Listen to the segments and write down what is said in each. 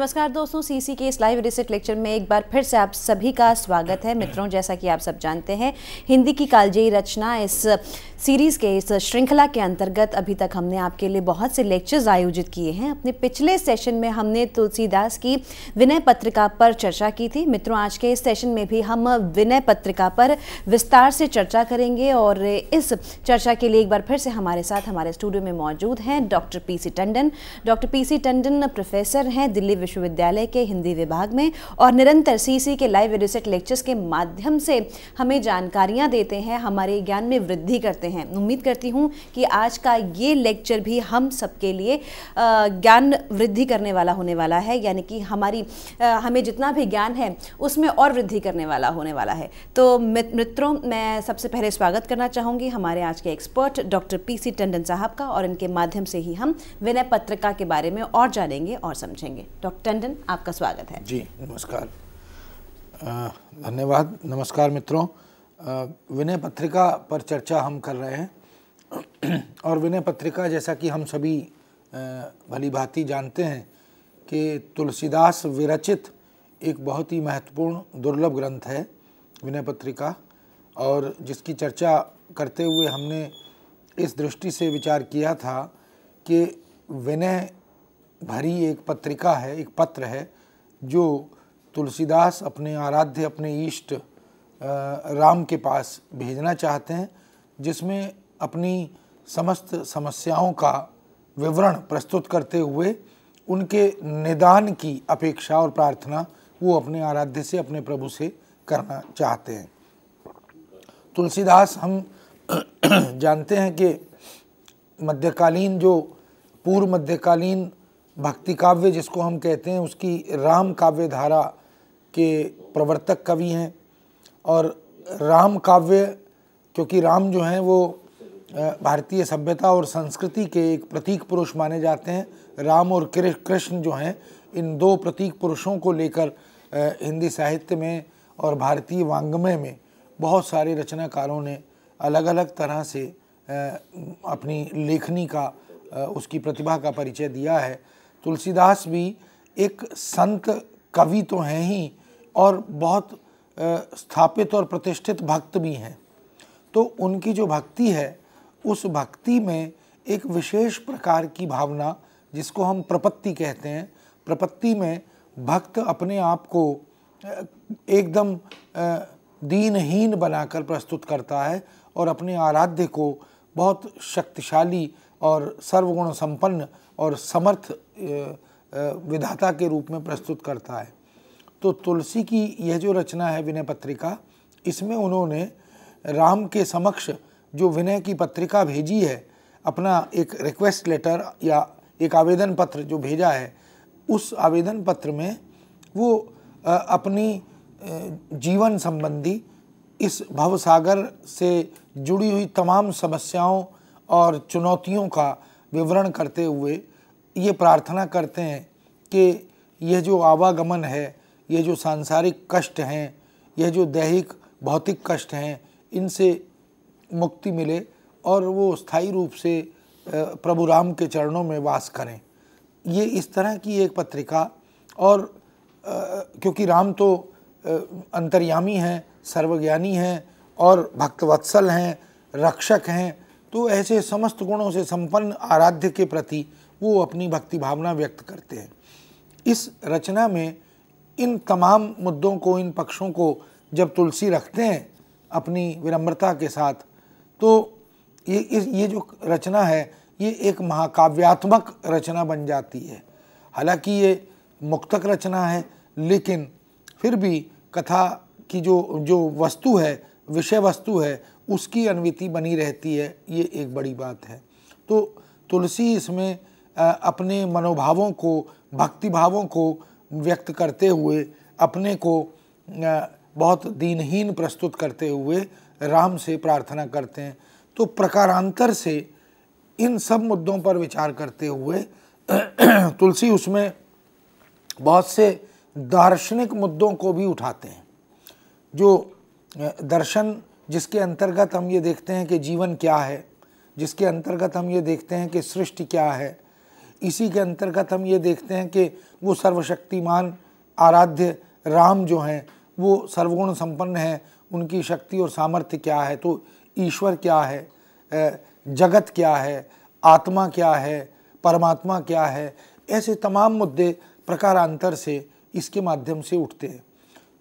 नमस्कार दोस्तों सीसी के इस लाइव रिसेट लेक्चर में एक बार फिर से आप सभी का स्वागत है मित्रों जैसा कि आप सब जानते हैं हिंदी की कालजयी रचना इस सीरीज़ के इस श्रृंखला के अंतर्गत अभी तक हमने आपके लिए बहुत से लेक्चर्स आयोजित किए हैं अपने पिछले सेशन में हमने तुलसीदास की विनय पत्रिका पर चर्चा की थी मित्रों आज के इस सेशन में भी हम विनय पत्रिका पर विस्तार से चर्चा करेंगे और इस चर्चा के लिए एक बार फिर से हमारे साथ हमारे स्टूडियो में मौजूद हैं doctor P C Tandon doctor P C Tandon professor हैं दिल्ली विश्वविद्यालय के हिंदी विभाग में और निरंतर सी के लाइव एडिसेट लेक्चर्स के माध्यम से हमें जानकारियाँ देते हैं हमारे ज्ञान में वृद्धि करते हैं हैं उम्मीद करती हूँ कि आज का ये लेक्चर भी हम सबके लिए ज्ञान वृद्धि करने वाला होने वाला है यानी कि हमारी हमें जितना भी ज्ञान है उसमें और वृद्धि करने वाला होने वाला है तो मित्रों मैं सबसे पहले स्वागत करना चाहूँगी हमारे आज के expert doctor P C Tandon साहब का और इनके माध्यम से ही हम विनय पत्रिका के बारे में और जानेंगे और समझेंगे डॉक्टर टंडन आपका स्वागत है जी नमस्कार धन्यवाद नमस्कार मित्रों विनय पत्रिका पर चर्चा हम कर रहे हैं और विनय पत्रिका जैसा कि हम सभी भली भांति जानते हैं कि तुलसीदास विरचित एक बहुत ही महत्वपूर्ण दुर्लभ ग्रंथ है विनय पत्रिका और जिसकी चर्चा करते हुए हमने इस दृष्टि से विचार किया था कि विनय भरी एक पत्रिका है एक पत्र है जो तुलसीदास अपने आराध्य अपने इष्ट राम के पास भेजना चाहते हैं जिसमें अपनी समस्त समस्याओं का विवरण प्रस्तुत करते हुए उनके निदान की अपेक्षा और प्रार्थना वो अपने आराध्य से अपने प्रभु से करना चाहते हैं तुलसीदास हम जानते हैं कि मध्यकालीन जो पूर्व मध्यकालीन भक्ति काव्य जिसको हम कहते हैं उसकी राम काव्य धारा के प्रवर्तक कवि हैं और राम काव्य क्योंकि राम जो हैं वो भारतीय सभ्यता और संस्कृति के एक प्रतीक पुरुष माने जाते हैं राम और कृष्ण जो हैं इन दो प्रतीक पुरुषों को लेकर हिंदी साहित्य में और भारतीय वांग्मय में बहुत सारे रचनाकारों ने अलग अलग तरह से अपनी लेखनी का उसकी प्रतिभा का परिचय दिया है तुलसीदास भी एक संत कवि तो हैं ही और बहुत स्थापित और प्रतिष्ठित भक्त भी हैं तो उनकी जो भक्ति है उस भक्ति में एक विशेष प्रकार की भावना जिसको हम प्रपत्ति कहते हैं प्रपत्ति में भक्त अपने आप को एकदम दीनहीन बनाकर प्रस्तुत करता है और अपने आराध्य को बहुत शक्तिशाली और सर्वगुण संपन्न और समर्थ विधाता के रूप में प्रस्तुत करता है तो तुलसी की यह जो रचना है विनय पत्रिका इसमें उन्होंने राम के समक्ष जो विनय की पत्रिका भेजी है अपना एक रिक्वेस्ट लेटर या एक आवेदन पत्र जो भेजा है उस आवेदन पत्र में वो अपनी जीवन संबंधी इस भवसागर से जुड़ी हुई तमाम समस्याओं और चुनौतियों का विवरण करते हुए ये प्रार्थना करते हैं कि यह जो आवागमन है ये जो सांसारिक कष्ट हैं यह जो दैहिक भौतिक कष्ट हैं इनसे मुक्ति मिले और वो स्थायी रूप से प्रभु राम के चरणों में वास करें ये इस तरह की एक पत्रिका और आ, क्योंकि राम तो आ, अंतर्यामी हैं सर्वज्ञानी हैं और भक्तवत्सल हैं रक्षक हैं तो ऐसे समस्त गुणों से संपन्न आराध्य के प्रति वो अपनी भक्ति भावना व्यक्त करते हैं इस रचना में इन तमाम मुद्दों को इन पक्षों को जब तुलसी रखते हैं अपनी विनम्रता के साथ तो ये इस ये जो रचना है ये एक महाकाव्यात्मक रचना बन जाती है हालांकि ये मुक्तक रचना है लेकिन फिर भी कथा की जो जो वस्तु है विषय वस्तु है उसकी अनविति बनी रहती है ये एक बड़ी बात है तो तुलसी इसमें अपने मनोभावों को भक्तिभावों को व्यक्त करते हुए अपने को बहुत दीनहीन प्रस्तुत करते हुए राम से प्रार्थना करते हैं तो प्रकारांतर से इन सब मुद्दों पर विचार करते हुए तुलसी उसमें बहुत से दार्शनिक मुद्दों को भी उठाते हैं जो दर्शन जिसके अंतर्गत हम ये देखते हैं कि जीवन क्या है जिसके अंतर्गत हम ये देखते हैं कि सृष्टि क्या है इसी के अंतर्गत हम ये देखते हैं कि वो सर्वशक्तिमान आराध्य राम जो हैं वो सर्वगुण संपन्न हैं उनकी शक्ति और सामर्थ्य क्या है तो ईश्वर क्या है जगत क्या है आत्मा क्या है परमात्मा क्या है ऐसे तमाम मुद्दे प्रकारांतर से इसके माध्यम से उठते हैं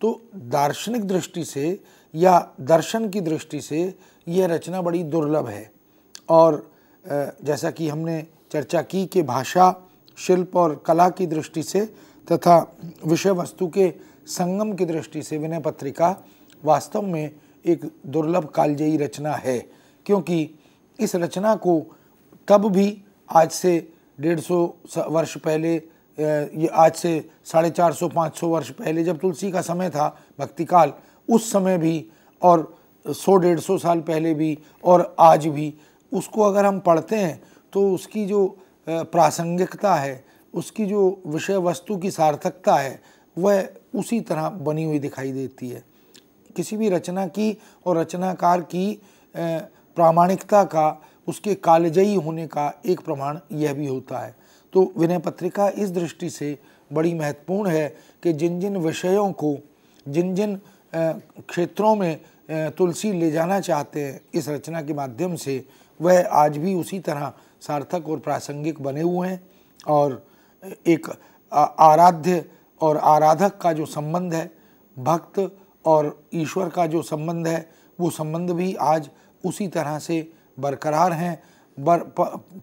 तो दार्शनिक दृष्टि से या दर्शन की दृष्टि से यह रचना बड़ी दुर्लभ है और जैसा कि हमने चर्चा की कि भाषा शिल्प और कला की दृष्टि से तथा विषय वस्तु के संगम की दृष्टि से विनय पत्रिका वास्तव में एक दुर्लभ कालजयी रचना है क्योंकि इस रचना को तब भी आज से डेढ़ सौ वर्ष पहले ये आज से साढ़े चार सौ पाँच सौ वर्ष पहले जब तुलसी का समय था भक्तिकाल उस समय भी और सौ डेढ़ सौ साल पहले भी और आज भी उसको अगर हम पढ़ते हैं तो उसकी जो प्रासंगिकता है उसकी जो विषय वस्तु की सार्थकता है वह उसी तरह बनी हुई दिखाई देती है किसी भी रचना की और रचनाकार की प्रामाणिकता का उसके कालजयी होने का एक प्रमाण यह भी होता है तो विनय पत्रिका इस दृष्टि से बड़ी महत्वपूर्ण है कि जिन जिन विषयों को जिन जिन क्षेत्रों में तुलसी ले जाना चाहते हैं इस रचना के माध्यम से वह आज भी उसी तरह सार्थक और प्रासंगिक बने हुए हैं और एक आराध्य और आराधक का जो संबंध है भक्त और ईश्वर का जो संबंध है वो संबंध भी आज उसी तरह से बरकरार हैं बर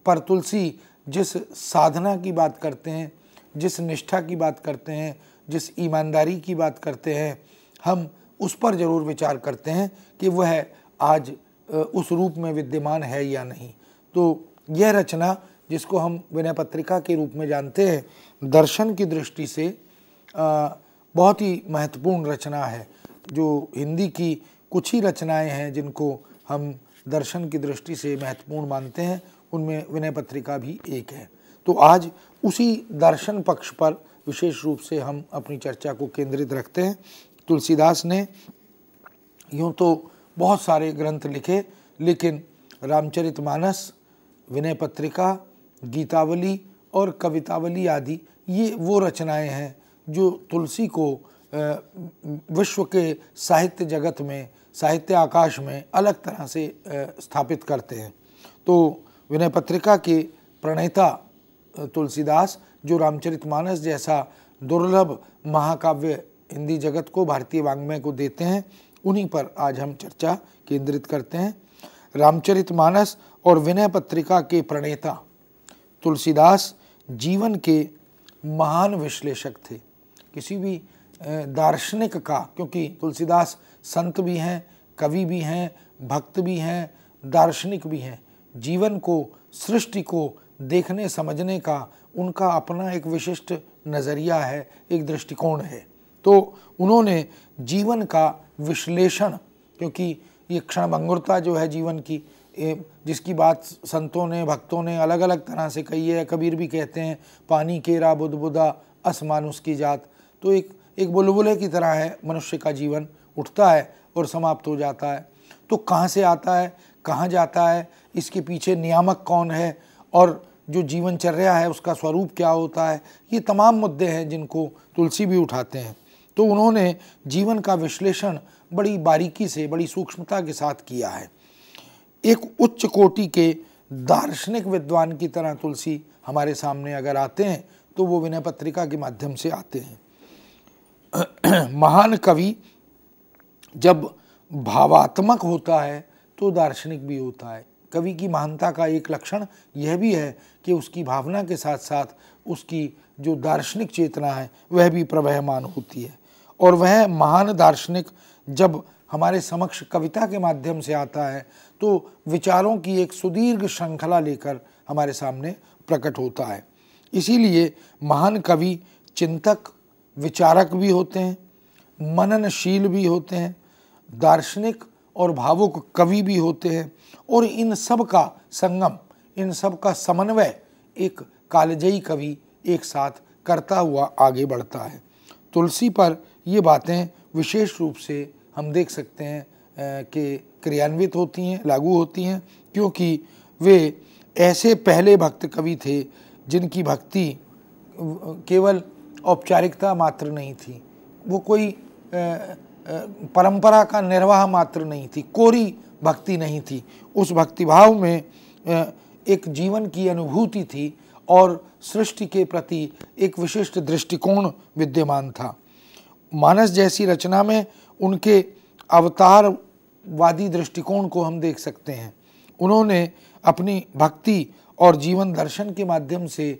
पर तुलसी जिस साधना की बात करते हैं जिस निष्ठा की बात करते हैं जिस ईमानदारी की बात करते हैं हम उस पर ज़रूर विचार करते हैं कि वह आज उस रूप में विद्यमान है या नहीं तो यह रचना जिसको हम विनय पत्रिका के रूप में जानते हैं दर्शन की दृष्टि से बहुत ही महत्वपूर्ण रचना है जो हिंदी की कुछ ही रचनाएं हैं जिनको हम दर्शन की दृष्टि से महत्वपूर्ण मानते हैं उनमें विनय पत्रिका भी एक है तो आज उसी दर्शन पक्ष पर विशेष रूप से हम अपनी चर्चा को केंद्रित रखते हैं तुलसीदास ने यूँ तो बहुत सारे ग्रंथ लिखे लेकिन रामचरितमानस विनय पत्रिका गीतावली और कवितावली आदि ये वो रचनाएं हैं जो तुलसी को विश्व के साहित्य जगत में साहित्य आकाश में अलग तरह से स्थापित करते हैं तो विनय पत्रिका के प्रणेता तुलसीदास जो रामचरितमानस जैसा दुर्लभ महाकाव्य हिंदी जगत को भारतीय वांग्मय को देते हैं उन्हीं पर आज हम चर्चा केंद्रित करते हैं रामचरितमानस और विनय पत्रिका के प्रणेता तुलसीदास जीवन के महान विश्लेषक थे किसी भी दार्शनिक का क्योंकि तुलसीदास संत भी हैं कवि भी हैं भक्त भी हैं दार्शनिक भी हैं जीवन को सृष्टि को देखने समझने का उनका अपना एक विशिष्ट नज़रिया है एक दृष्टिकोण है तो उन्होंने जीवन का विश्लेषण क्योंकि ये क्षणभंगुरता जो है जीवन की जिसकी बात संतों ने भक्तों ने अलग अलग तरह से कही है कबीर भी कहते हैं पानी केरा बुदबुदा आसमान उसकी जात तो एक एक बुलबुले की तरह है मनुष्य का जीवन उठता है और समाप्त हो जाता है तो कहाँ से आता है कहाँ जाता है इसके पीछे नियामक कौन है और जो जीवनचर्या है उसका स्वरूप क्या होता है ये तमाम मुद्दे हैं जिनको तुलसी भी उठाते हैं तो उन्होंने जीवन का विश्लेषण बड़ी बारीकी से बड़ी सूक्ष्मता के साथ किया है एक उच्च कोटि के दार्शनिक विद्वान की तरह तुलसी हमारे सामने अगर आते हैं तो वो विनय पत्रिका के माध्यम से आते हैं महान कवि जब भावात्मक होता है तो दार्शनिक भी होता है कवि की महानता का एक लक्षण यह भी है कि उसकी भावना के साथ साथ उसकी जो दार्शनिक चेतना है वह भी प्रवहमान होती है और वह महान दार्शनिक जब हमारे समक्ष कविता के माध्यम से आता है तो विचारों की एक सुदीर्घ श्रृंखला लेकर हमारे सामने प्रकट होता है इसीलिए महान कवि चिंतक विचारक भी होते हैं मननशील भी होते हैं दार्शनिक और भावुक कवि भी होते हैं और इन सब का संगम इन सब का समन्वय एक कालजयी कवि एक साथ करता हुआ आगे बढ़ता है तुलसी पर ये बातें विशेष रूप से हम देख सकते हैं के क्रियान्वित होती हैं लागू होती हैं क्योंकि वे ऐसे पहले भक्त कवि थे जिनकी भक्ति केवल औपचारिकता मात्र नहीं थी वो कोई परंपरा का निर्वाह मात्र नहीं थी कोरी भक्ति नहीं थी उस भक्तिभाव में एक जीवन की अनुभूति थी और सृष्टि के प्रति एक विशिष्ट दृष्टिकोण विद्यमान था मानस जैसी रचना में उनके अवतार वादी दृष्टिकोण को हम देख सकते हैं उन्होंने अपनी भक्ति और जीवन दर्शन के माध्यम से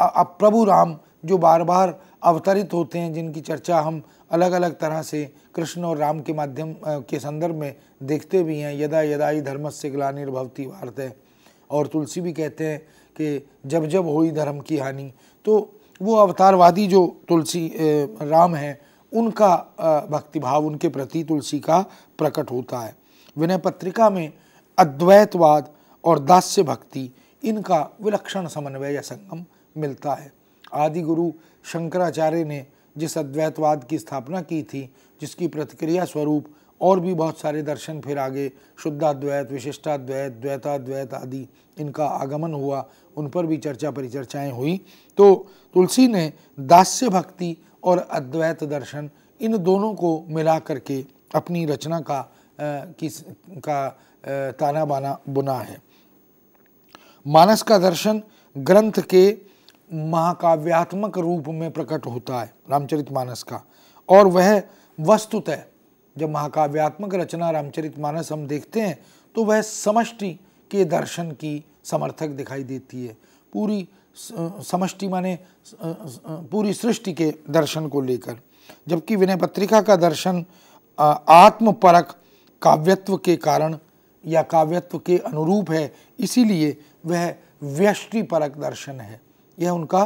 अब प्रभु राम जो बार बार अवतरित होते हैं जिनकी चर्चा हम अलग अलग तरह से कृष्ण और राम के माध्यम के संदर्भ में देखते भी हैं यदा यदा ही धर्म से ग्लानिर्भवती वार्त है और तुलसी भी कहते हैं कि जब जब हुई धर्म की हानि तो वो अवतारवादी जो तुलसी राम हैं उनका भक्तिभाव उनके प्रति तुलसी का प्रकट होता है विनय पत्रिका में अद्वैतवाद और दास्य भक्ति इनका विलक्षण समन्वय या संगम मिलता है आदि गुरु शंकराचार्य ने जिस अद्वैतवाद की स्थापना की थी जिसकी प्रतिक्रिया स्वरूप और भी बहुत सारे दर्शन फिर आगे शुद्धाद्वैत विशिष्टाद्वैत द्वैताद्वैत आदि इनका आगमन हुआ उन पर भी चर्चा परिचर्चाएं हुई तो तुलसी ने दास्य भक्ति और अद्वैत दर्शन इन दोनों को मिला करके अपनी रचना का किस का ताना बाना बुना है मानस का दर्शन ग्रंथ के महाकाव्यात्मक रूप में प्रकट होता है रामचरित मानस का और वह वस्तुतः जब महाकाव्यात्मक रचना रामचरित मानस हम देखते हैं तो वह समष्टि के दर्शन की समर्थक दिखाई देती है पूरी समष्टि माने पूरी सृष्टि के दर्शन को लेकर जबकि विनय पत्रिका का दर्शन आत्मपरक काव्यत्व के कारण या काव्यत्व के अनुरूप है इसीलिए वह व्यष्टिपरक दर्शन है यह उनका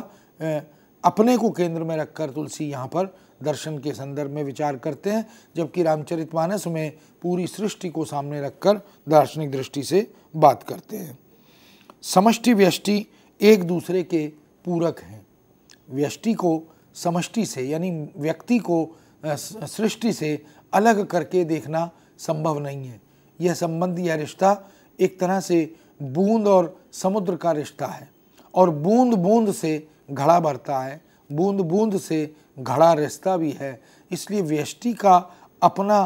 अपने को केंद्र में रखकर तुलसी यहाँ पर दर्शन के संदर्भ में विचार करते हैं जबकि रामचरितमानस में पूरी सृष्टि को सामने रखकर दार्शनिक दृष्टि से बात करते हैं समष्टि व्यष्टि एक दूसरे के पूरक हैं व्यष्टि को समष्टि से यानी व्यक्ति को सृष्टि से अलग करके देखना संभव नहीं है यह संबंध यह रिश्ता एक तरह से बूंद और समुद्र का रिश्ता है और बूंद बूंद से घड़ा भरता है बूंद बूंद से घड़ा रिश्ता भी है इसलिए व्यष्टि का अपना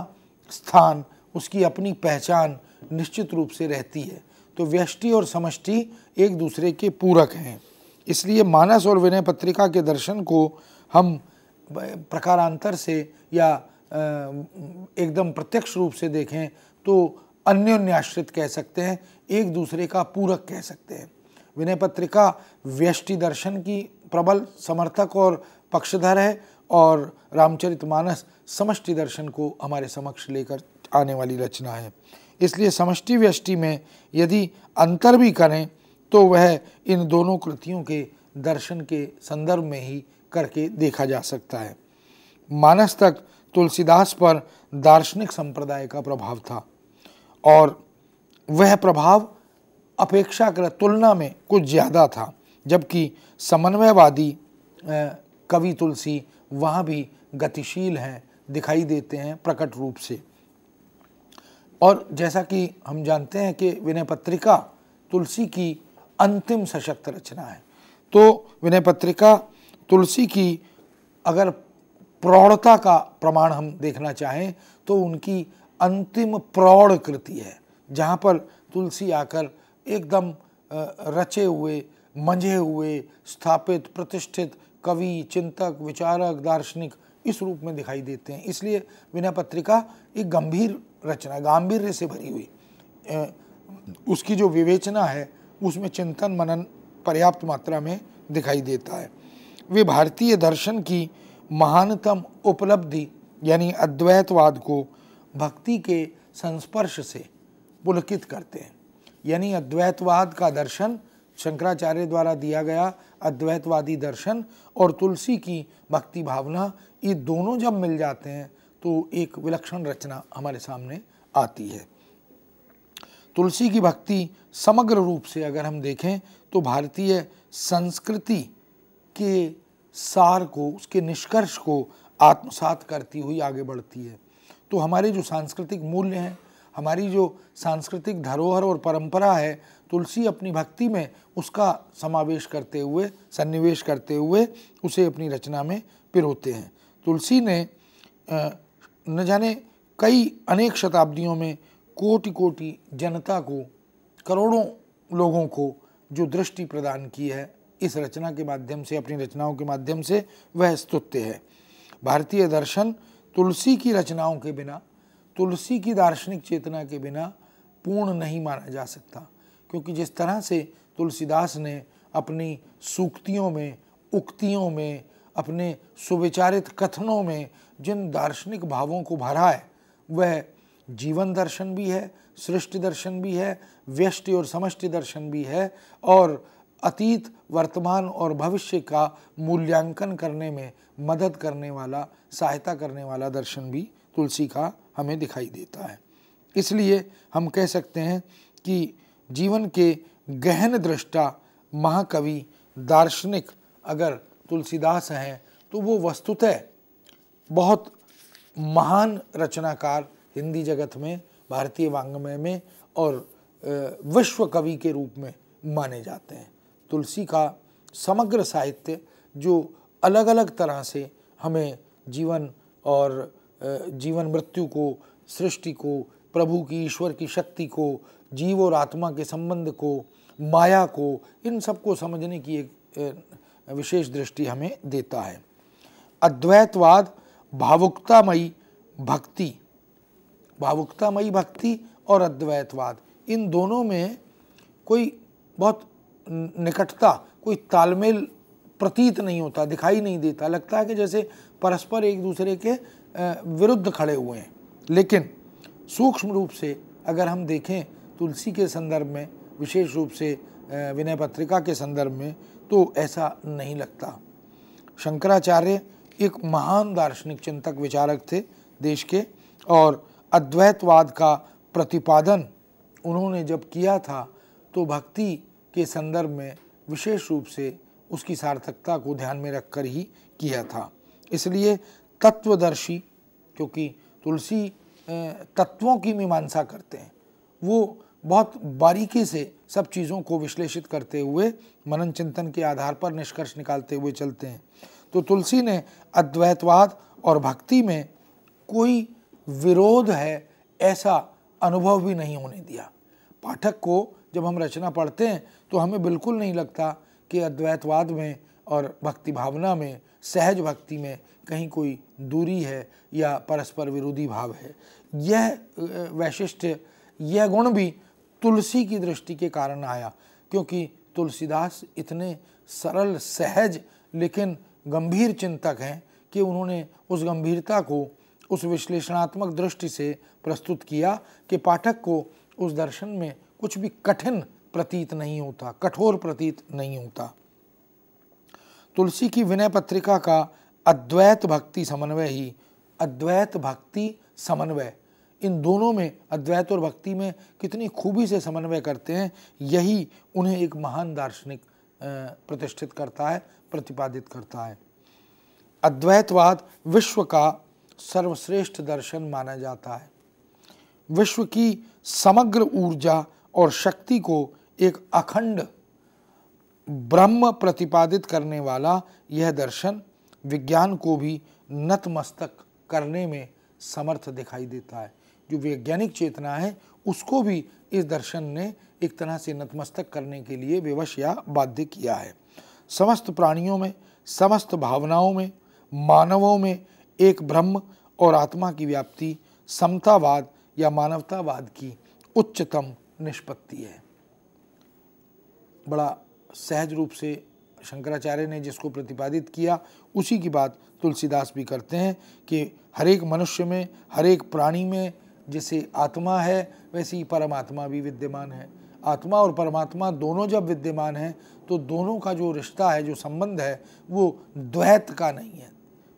स्थान उसकी अपनी पहचान निश्चित रूप से रहती है तो व्यष्टि और समष्टि एक दूसरे के पूरक हैं इसलिए मानस और विनय पत्रिका के दर्शन को हम प्रकारांतर से या एकदम प्रत्यक्ष रूप से देखें तो अन्योन्याश्रित कह सकते हैं एक दूसरे का पूरक कह सकते हैं विनय पत्रिका व्यष्टि दर्शन की प्रबल समर्थक और पक्षधर है और रामचरितमानस समष्टि दर्शन को हमारे समक्ष लेकर आने वाली रचना है इसलिए समष्टि व्यष्टि में यदि अंतर भी करें तो वह इन दोनों कृतियों के दर्शन के संदर्भ में ही करके देखा जा सकता है मानस तक तुलसीदास पर दार्शनिक संप्रदाय का प्रभाव था और वह प्रभाव अपेक्षाकृत तुलना में कुछ ज़्यादा था जबकि समन्वयवादी कवि तुलसी वहाँ भी गतिशील हैं दिखाई देते हैं प्रकट रूप से और जैसा कि हम जानते हैं कि विनय पत्रिका तुलसी की अंतिम सशक्त रचना है तो विनय पत्रिका तुलसी की अगर प्रौढ़ता का प्रमाण हम देखना चाहें तो उनकी अंतिम प्रौढ़ कृति है जहाँ पर तुलसी आकर एकदम रचे हुए मंझे हुए स्थापित प्रतिष्ठित कवि चिंतक विचारक दार्शनिक इस रूप में दिखाई देते हैं इसलिए विनय पत्रिका एक गंभीर रचना गांधीर्य से भरी हुई उसकी जो विवेचना है उसमें चिंतन मनन पर्याप्त मात्रा में दिखाई देता है वे भारतीय दर्शन की महानतम उपलब्धि यानी अद्वैतवाद को भक्ति के संस्पर्श से पुलकित करते हैं यानी अद्वैतवाद का दर्शन शंकराचार्य द्वारा दिया गया अद्वैतवादी दर्शन और तुलसी की भक्ति भावना ये दोनों जब मिल जाते हैं तो एक विलक्षण रचना हमारे सामने आती है तुलसी की भक्ति समग्र रूप से अगर हम देखें तो भारतीय संस्कृति के सार को उसके निष्कर्ष को आत्मसात करती हुई आगे बढ़ती है तो हमारे जो सांस्कृतिक मूल्य हैं हमारी जो सांस्कृतिक धरोहर और परंपरा है तुलसी अपनी भक्ति में उसका समावेश करते हुए सन्निवेश करते हुए उसे अपनी रचना में पिरोते हैं तुलसी ने न जाने कई अनेक शताब्दियों में कोटि कोटि जनता को करोड़ों लोगों को जो दृष्टि प्रदान की है इस रचना के माध्यम से अपनी रचनाओं के माध्यम से वह स्तुत्य है भारतीय दर्शन तुलसी की रचनाओं के बिना तुलसी की दार्शनिक चेतना के बिना पूर्ण नहीं माना जा सकता क्योंकि जिस तरह से तुलसीदास ने अपनी सूक्तियों में उक्तियों में अपने सुविचारित कथनों में जिन दार्शनिक भावों को भरा है वह जीवन दर्शन भी है सृष्टि दर्शन भी है व्यष्टि और समष्टि दर्शन भी है और अतीत वर्तमान और भविष्य का मूल्यांकन करने में मदद करने वाला सहायता करने वाला दर्शन भी तुलसी का हमें दिखाई देता है इसलिए हम कह सकते हैं कि जीवन के गहन दृष्टा महाकवि दार्शनिक अगर तुलसीदास हैं तो वो वस्तुतः बहुत महान रचनाकार हिंदी जगत में भारतीय वांग्मय में और विश्व कवि के रूप में माने जाते हैं तुलसी का समग्र साहित्य जो अलग अलग तरह से हमें जीवन और जीवन मृत्यु को सृष्टि को प्रभु की ईश्वर की शक्ति को जीव और आत्मा के संबंध को माया को इन सबको समझने की एक विशेष दृष्टि हमें देता है अद्वैतवाद भावुकतामयी भक्ति भावुकतामयी भक्ति और अद्वैतवाद इन दोनों में कोई बहुत निकटता कोई तालमेल प्रतीत नहीं होता दिखाई नहीं देता लगता है कि जैसे परस्पर एक दूसरे के विरुद्ध खड़े हुए हैं लेकिन सूक्ष्म रूप से अगर हम देखें तुलसी के संदर्भ में विशेष रूप से विनय पत्रिका के संदर्भ में तो ऐसा नहीं लगता शंकराचार्य एक महान दार्शनिक चिंतक विचारक थे देश के और अद्वैतवाद का प्रतिपादन उन्होंने जब किया था तो भक्ति के संदर्भ में विशेष रूप से उसकी सार्थकता को ध्यान में रखकर ही किया था इसलिए तत्वदर्शी क्योंकि तुलसी तत्वों की मीमांसा करते हैं वो बहुत बारीकी से सब चीज़ों को विश्लेषित करते हुए मनन चिंतन के आधार पर निष्कर्ष निकालते हुए चलते हैं तो तुलसी ने अद्वैतवाद और भक्ति में कोई विरोध है ऐसा अनुभव भी नहीं होने दिया पाठक को जब हम रचना पढ़ते हैं तो हमें बिल्कुल नहीं लगता कि अद्वैतवाद में और भक्ति भावना में सहज भक्ति में कहीं कोई दूरी है या परस्पर विरोधी भाव है यह वैशिष्ट यह गुण भी तुलसी की दृष्टि के कारण आया क्योंकि तुलसीदास इतने सरल सहज लेकिन गंभीर चिंतक हैं कि उन्होंने उस गंभीरता को उस विश्लेषणात्मक दृष्टि से प्रस्तुत किया कि पाठक को उस दर्शन में कुछ भी कठिन प्रतीत नहीं होता कठोर प्रतीत नहीं होता तुलसी की विनय पत्रिका का अद्वैत भक्ति समन्वय ही अद्वैत भक्ति समन्वय इन दोनों में अद्वैत और भक्ति में कितनी खूबी से समन्वय करते हैं यही उन्हें एक महान दार्शनिक प्रतिष्ठित करता है प्रतिपादित करता है अद्वैतवाद विश्व का सर्वश्रेष्ठ दर्शन माना जाता है विश्व की समग्र ऊर्जा और शक्ति को एक अखंड ब्रह्म प्रतिपादित करने वाला यह दर्शन विज्ञान को भी नतमस्तक करने में समर्थ दिखाई देता है जो वैज्ञानिक चेतना है उसको भी इस दर्शन ने एक तरह से नतमस्तक करने के लिए विवश या बाध्य किया है समस्त प्राणियों में समस्त भावनाओं में मानवों में एक ब्रह्म और आत्मा की व्याप्ति समतावाद या मानवतावाद की उच्चतम निष्पत्ति है बड़ा सहज रूप से शंकराचार्य ने जिसको प्रतिपादित किया उसी की बात तुलसीदास भी करते हैं कि हरेक मनुष्य में हरेक प्राणी में जैसे आत्मा है वैसे ही परमात्मा भी विद्यमान है आत्मा और परमात्मा दोनों जब विद्यमान हैं तो दोनों का जो रिश्ता है जो संबंध है वो द्वैत का नहीं है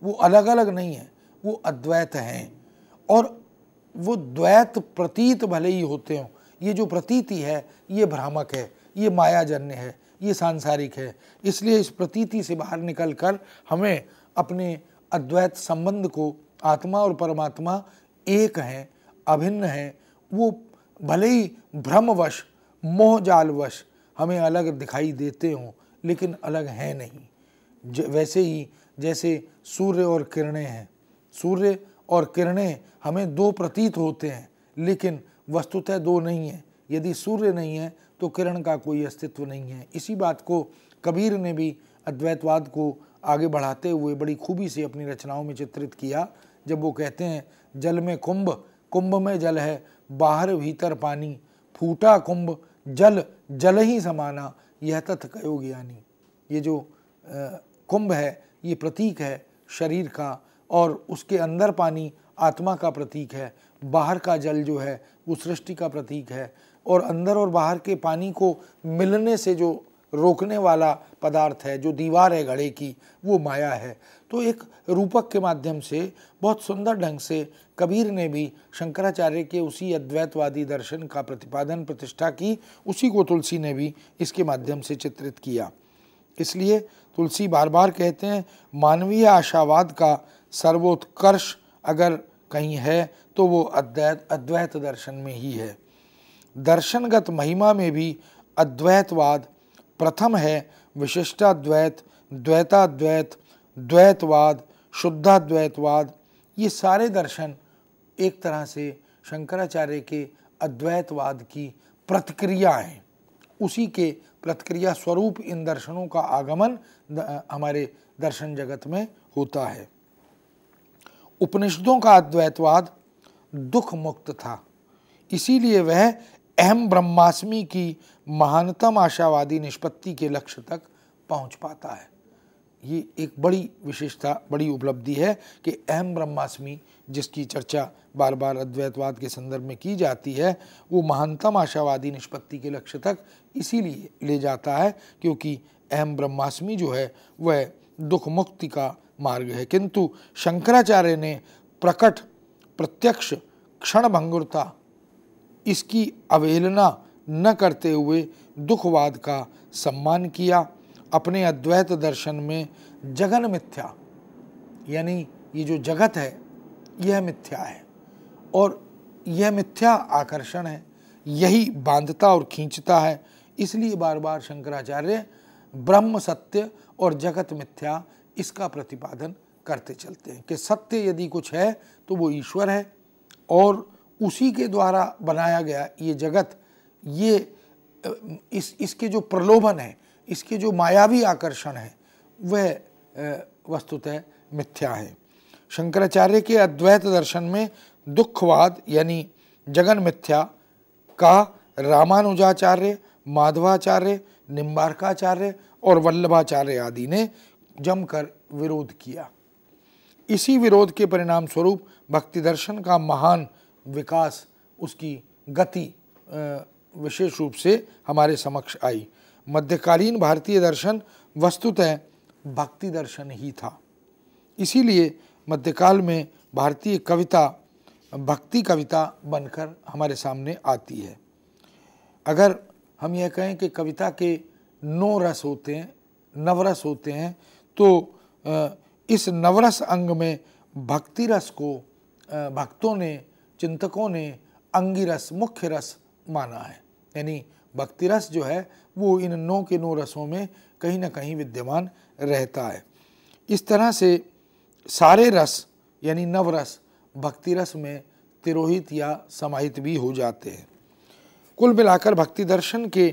वो अलग अलग नहीं है वो अद्वैत हैं और वो द्वैत प्रतीत भले ही होते हों ये जो प्रतीति है ये भ्रामक है ये मायाजन्य है ये सांसारिक है इसलिए इस प्रतीति से बाहर निकल कर हमें अपने अद्वैत संबंध को आत्मा और परमात्मा एक हैं अभिन्न हैं वो भले ही भ्रमवश मोहजालवश हमें अलग दिखाई देते हों लेकिन अलग हैं नहीं वैसे ही जैसे सूर्य और किरणें हैं सूर्य और किरणें हमें दो प्रतीत होते हैं लेकिन वस्तुतः दो नहीं है यदि सूर्य नहीं है तो किरण का कोई अस्तित्व नहीं है इसी बात को कबीर ने भी अद्वैतवाद को आगे बढ़ाते हुए बड़ी खूबी से अपनी रचनाओं में चित्रित किया जब वो कहते हैं जल में कुंभ कुंभ में जल है बाहर भीतर पानी फूटा कुंभ जल जल ही समाना यह तथ कयो ज्ञानी ये जो कुंभ है ये प्रतीक है शरीर का और उसके अंदर पानी आत्मा का प्रतीक है बाहर का जल जो है वो सृष्टि का प्रतीक है और अंदर और बाहर के पानी को मिलने से जो रोकने वाला पदार्थ है जो दीवार है घड़े की वो माया है तो एक रूपक के माध्यम से बहुत सुंदर ढंग से कबीर ने भी शंकराचार्य के उसी अद्वैतवादी दर्शन का प्रतिपादन प्रतिष्ठा की उसी को तुलसी ने भी इसके माध्यम से चित्रित किया इसलिए तुलसी बार बार कहते हैं मानवीय आशावाद का सर्वोत्कर्ष अगर कहीं है तो वो अद्वैत अद्वैत दर्शन में ही है दर्शनगत महिमा में भी अद्वैतवाद प्रथम है विशिष्टाद्वैत द्वैताद्वैत द्वैतवाद शुद्धाद्वैतवाद ये सारे दर्शन एक तरह से शंकराचार्य के अद्वैतवाद की प्रतिक्रिया है उसी के प्रतिक्रिया स्वरूप इन दर्शनों का आगमन हमारे दर्शन जगत में होता है उपनिषदों का अद्वैतवाद दुख मुक्त था इसीलिए वह अहम ब्रह्मास्मि की महानतम आशावादी निष्पत्ति के लक्ष्य तक पहुंच पाता है ये एक बड़ी विशेषता बड़ी उपलब्धि है कि अहम ब्रह्मास्मि जिसकी चर्चा बार बार अद्वैतवाद के संदर्भ में की जाती है वो महानतम आशावादी निष्पत्ति के लक्ष्य तक इसीलिए ले जाता है क्योंकि अहम ब्रह्मास्मि जो है वह दुख मुक्ति का मार्ग है किंतु शंकराचार्य ने प्रकट प्रत्यक्ष क्षणभंगुरता इसकी अवहेलना न करते हुए दुखवाद का सम्मान किया अपने अद्वैत दर्शन में जगन मिथ्या यानी ये जो जगत है यह मिथ्या है और यह मिथ्या आकर्षण है यही बांधता और खींचता है इसलिए बार बार शंकराचार्य ब्रह्म सत्य और जगत मिथ्या इसका प्रतिपादन करते चलते हैं कि सत्य यदि कुछ है तो वो ईश्वर है और उसी के द्वारा बनाया गया ये जगत ये इस इसके जो प्रलोभन है इसके जो मायावी आकर्षण है वह वस्तुतः मिथ्या है शंकराचार्य के अद्वैत दर्शन में दुखवाद यानी जगन मिथ्या का रामानुजाचार्य माधवाचार्य निम्बारकाचार्य और वल्लभाचार्य आदि ने जमकर विरोध किया इसी विरोध के परिणाम स्वरूप भक्ति दर्शन का महान विकास उसकी गति विशेष रूप से हमारे समक्ष आई मध्यकालीन भारतीय दर्शन वस्तुतः भक्ति दर्शन ही था इसीलिए मध्यकाल में भारतीय कविता भक्ति कविता बनकर हमारे सामने आती है अगर हम यह कहें कि कविता के नौ रस होते हैं नवरस होते हैं तो इस नवरस अंग में भक्ति रस को भक्तों ने चिंतकों ने अंगी रस मुख्य रस माना है यानी भक्ति रस जो है वो इन नौ के नौ रसों में कहीं ना कहीं विद्यमान रहता है इस तरह से सारे रस यानी नवरस भक्ति रस में तिरोहित या समाहित भी हो जाते हैं कुल मिलाकर भक्ति दर्शन के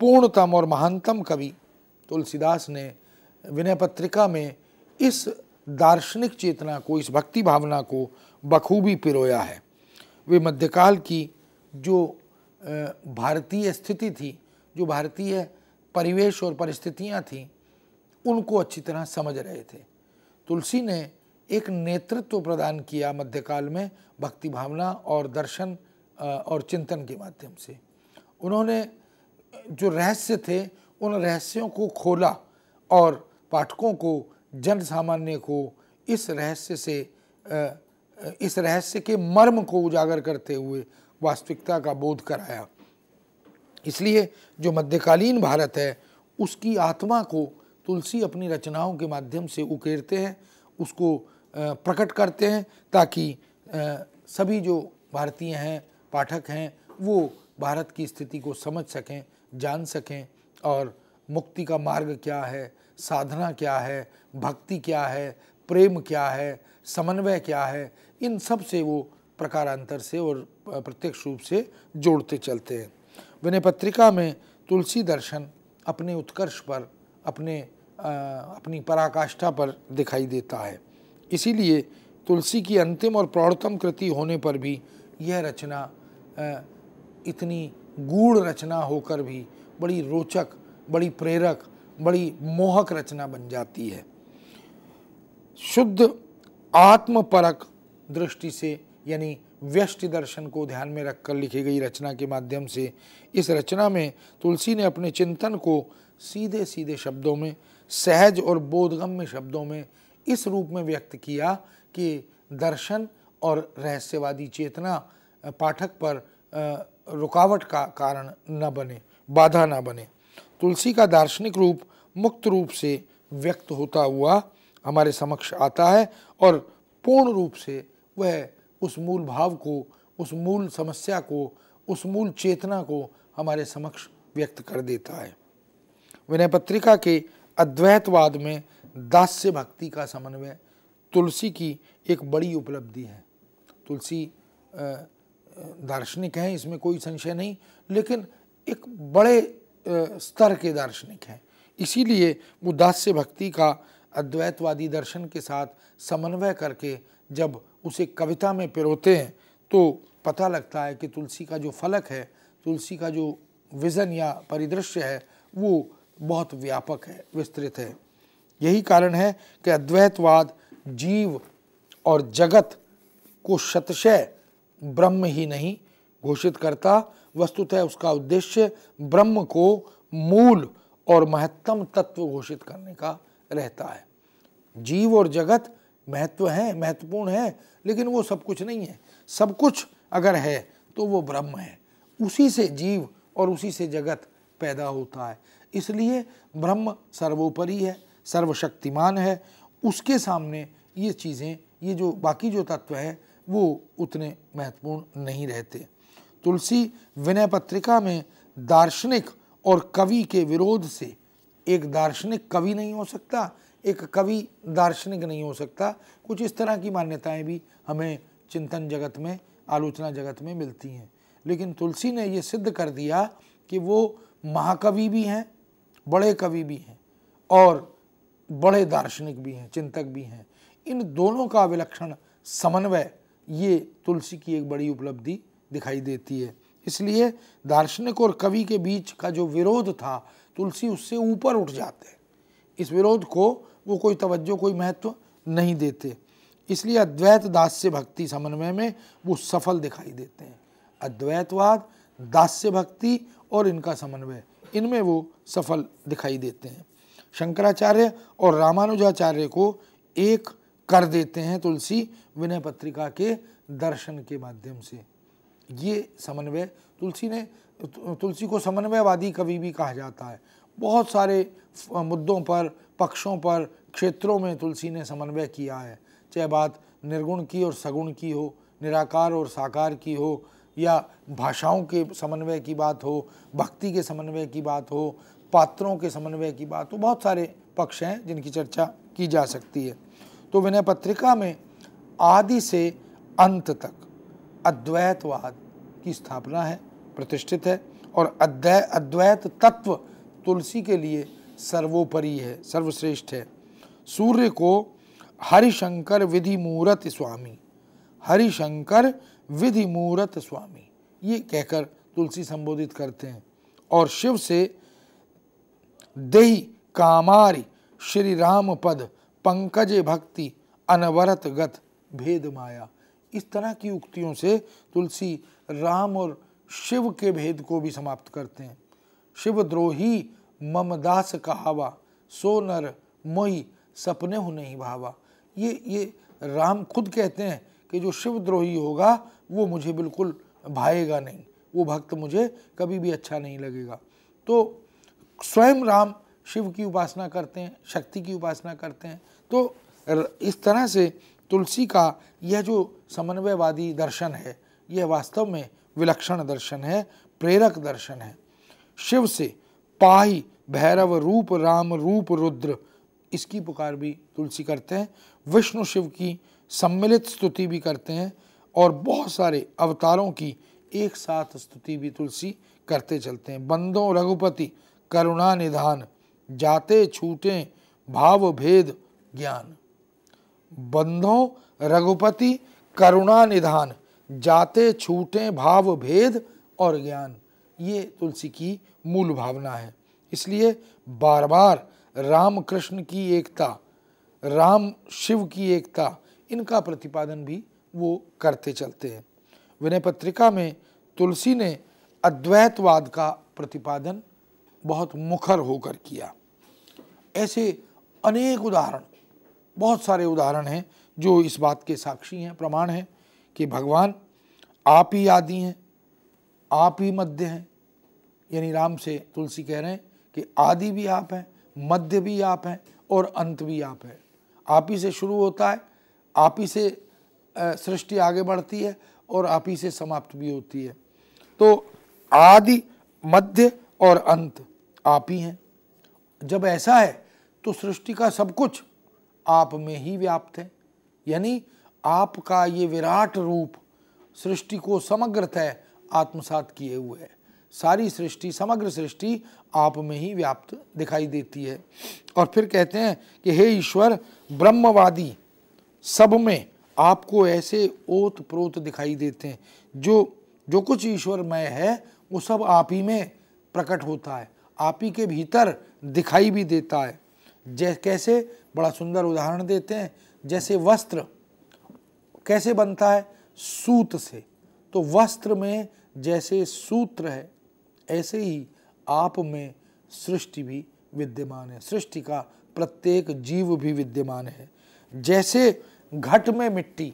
पूर्णतम और महानतम कवि तुलसीदास ने विनय पत्रिका में इस दार्शनिक चेतना को इस भक्ति भावना को बखूबी पिरोया है वे मध्यकाल की जो भारतीय स्थिति थी जो भारतीय परिवेश और परिस्थितियाँ थीं उनको अच्छी तरह समझ रहे थे तुलसी ने एक नेतृत्व प्रदान किया मध्यकाल में भक्ति भावना और दर्शन और चिंतन के माध्यम से उन्होंने जो रहस्य थे उन रहस्यों को खोला और पाठकों को जन सामान्य को इस रहस्य से इस रहस्य के मर्म को उजागर करते हुए वास्तविकता का बोध कराया इसलिए जो मध्यकालीन भारत है उसकी आत्मा को तुलसी अपनी रचनाओं के माध्यम से उकेरते हैं उसको प्रकट करते हैं ताकि सभी जो भारतीय हैं पाठक हैं वो भारत की स्थिति को समझ सकें जान सकें और मुक्ति का मार्ग क्या है साधना क्या है भक्ति क्या है प्रेम क्या है समन्वय क्या है इन सब से वो प्रकारांतर से और प्रत्यक्ष रूप से जोड़ते चलते हैं विनय पत्रिका में तुलसी दर्शन अपने उत्कर्ष पर अपने आ, अपनी पराकाष्ठा पर दिखाई देता है इसीलिए तुलसी की अंतिम और प्रौढ़तम कृति होने पर भी यह रचना आ, इतनी गूढ़ रचना होकर भी बड़ी रोचक बड़ी प्रेरक बड़ी मोहक रचना बन जाती है शुद्ध आत्मपरक दृष्टि से यानी व्यष्टि दर्शन को ध्यान में रखकर लिखी गई रचना के माध्यम से इस रचना में तुलसी ने अपने चिंतन को सीधे सीधे शब्दों में सहज और बोधगम्य शब्दों में इस रूप में व्यक्त किया कि दर्शन और रहस्यवादी चेतना पाठक पर रुकावट का कारण न बने बाधा न बने तुलसी का दार्शनिक रूप मुक्त रूप से व्यक्त होता हुआ हमारे समक्ष आता है और पूर्ण रूप से वह उस मूल भाव को उस मूल समस्या को उस मूल चेतना को हमारे समक्ष व्यक्त कर देता है विनय पत्रिका के अद्वैतवाद में दास्य भक्ति का समन्वय तुलसी की एक बड़ी उपलब्धि है तुलसी दार्शनिक हैं इसमें कोई संशय नहीं लेकिन एक बड़े स्तर के दार्शनिक हैं इसीलिए वो दास्य भक्ति का अद्वैतवादी दर्शन के साथ समन्वय करके जब उसे कविता में पिरोते हैं तो पता लगता है कि तुलसी का जो फलक है तुलसी का जो विज़न या परिदृश्य है वो बहुत व्यापक है विस्तृत है यही कारण है कि अद्वैतवाद जीव और जगत को शतशय ब्रह्म ही नहीं घोषित करता वस्तुतः उसका उद्देश्य ब्रह्म को मूल और महत्तम तत्व घोषित करने का रहता है जीव और जगत महत्व है महत्वपूर्ण है लेकिन वो सब कुछ नहीं है सब कुछ अगर है तो वो ब्रह्म है उसी से जीव और उसी से जगत पैदा होता है इसलिए ब्रह्म सर्वोपरि है सर्वशक्तिमान है उसके सामने ये चीज़ें ये जो बाकी जो तत्व है वो उतने महत्वपूर्ण नहीं रहते तुलसी विनय पत्रिका में दार्शनिक और कवि के विरोध से एक दार्शनिक कवि नहीं हो सकता एक कवि दार्शनिक नहीं हो सकता कुछ इस तरह की मान्यताएं भी हमें चिंतन जगत में आलोचना जगत में मिलती हैं लेकिन तुलसी ने ये सिद्ध कर दिया कि वो महाकवि भी हैं बड़े कवि भी हैं और बड़े दार्शनिक भी हैं चिंतक भी हैं इन दोनों का विलक्षण समन्वय ये तुलसी की एक बड़ी उपलब्धि दिखाई देती है इसलिए दार्शनिक और कवि के बीच का जो विरोध था तुलसी उससे ऊपर उठ जाते हैं इस विरोध को वो कोई तवज्जो कोई महत्व नहीं देते इसलिए अद्वैत दास्य भक्ति समन्वय में वो सफल दिखाई देते हैं अद्वैतवाद दास्य भक्ति और इनका समन्वय इनमें वो सफल दिखाई देते हैं शंकराचार्य और रामानुजाचार्य को एक कर देते हैं तुलसी विनय पत्रिका के दर्शन के माध्यम से ये समन्वय तुलसी ने तुलसी को समन्वयवादी कवि भी कहा जाता है बहुत सारे मुद्दों पर पक्षों पर क्षेत्रों में तुलसी ने समन्वय किया है चाहे बात निर्गुण की और सगुण की हो निराकार और साकार की हो या भाषाओं के समन्वय की बात हो भक्ति के समन्वय की बात हो पात्रों के समन्वय की बात हो बहुत सारे पक्ष हैं जिनकी चर्चा की जा सकती है तो विनय पत्रिका में आदि से अंत तक अद्वैतवाद की स्थापना है प्रतिष्ठित है और अद्वै अद्वैत तत्व तुलसी के लिए सर्वोपरि है सर्वश्रेष्ठ है सूर्य को हरिशंकर विधि मूर्त स्वामी हरिशंकर विधि मूर्त स्वामी ये कहकर तुलसी संबोधित करते हैं और शिव से देही कामारी श्री राम पद पंकज भक्ति अनवरत गत भेद माया इस तरह की उक्तियों से तुलसी राम और शिव के भेद को भी समाप्त करते हैं शिवद्रोही मम दास कहावा सो नर मोई सपने हु नहीं भावा ये ये राम खुद कहते हैं कि जो शिवद्रोही होगा वो मुझे बिल्कुल भाएगा नहीं वो भक्त मुझे कभी भी अच्छा नहीं लगेगा तो स्वयं राम शिव की उपासना करते हैं शक्ति की उपासना करते हैं तो इस तरह से तुलसी का यह जो समन्वयवादी दर्शन है यह वास्तव में विलक्षण दर्शन है प्रेरक दर्शन है शिव से पाही भैरव रूप राम रूप रुद्र इसकी पुकार भी तुलसी करते हैं विष्णु शिव की सम्मिलित स्तुति भी करते हैं और बहुत सारे अवतारों की एक साथ स्तुति भी तुलसी करते चलते हैं बंदों रघुपति करुणा निधान जाते छूटे भाव भेद ज्ञान बंधों रघुपति करुणा निधान जाते छूटे भाव भेद और ज्ञान ये तुलसी की मूल भावना है इसलिए बार बार राम कृष्ण की एकता राम शिव की एकता इनका प्रतिपादन भी वो करते चलते हैं विनय पत्रिका में तुलसी ने अद्वैतवाद का प्रतिपादन बहुत मुखर होकर किया ऐसे अनेक उदाहरण बहुत सारे उदाहरण हैं जो इस बात के साक्षी हैं प्रमाण हैं कि भगवान आप ही आदि हैं आप ही मध्य हैं यानी राम से तुलसी कह रहे हैं कि आदि भी आप हैं मध्य भी आप हैं और अंत भी आप हैं आप ही से शुरू होता है आप ही से सृष्टि आगे बढ़ती है और आप ही से समाप्त भी होती है तो आदि मध्य और अंत आप ही हैं जब ऐसा है तो सृष्टि का सब कुछ आप में ही व्याप्त है यानी आपका ये विराट रूप सृष्टि को समग्रतः आत्मसात किए हुए है सारी सृष्टि समग्र सृष्टि आप में ही व्याप्त दिखाई देती है और फिर कहते हैं कि हे ईश्वर ब्रह्मवादी सब में आपको ऐसे ओत प्रोत दिखाई देते हैं जो जो कुछ ईश्वरमय है वो सब आप ही में प्रकट होता है आप ही के भीतर दिखाई भी देता है जै कैसे बड़ा सुंदर उदाहरण देते हैं जैसे वस्त्र कैसे बनता है सूत से तो वस्त्र में जैसे सूत्र है ऐसे ही आप में सृष्टि भी विद्यमान है सृष्टि का प्रत्येक जीव भी विद्यमान है जैसे घट में मिट्टी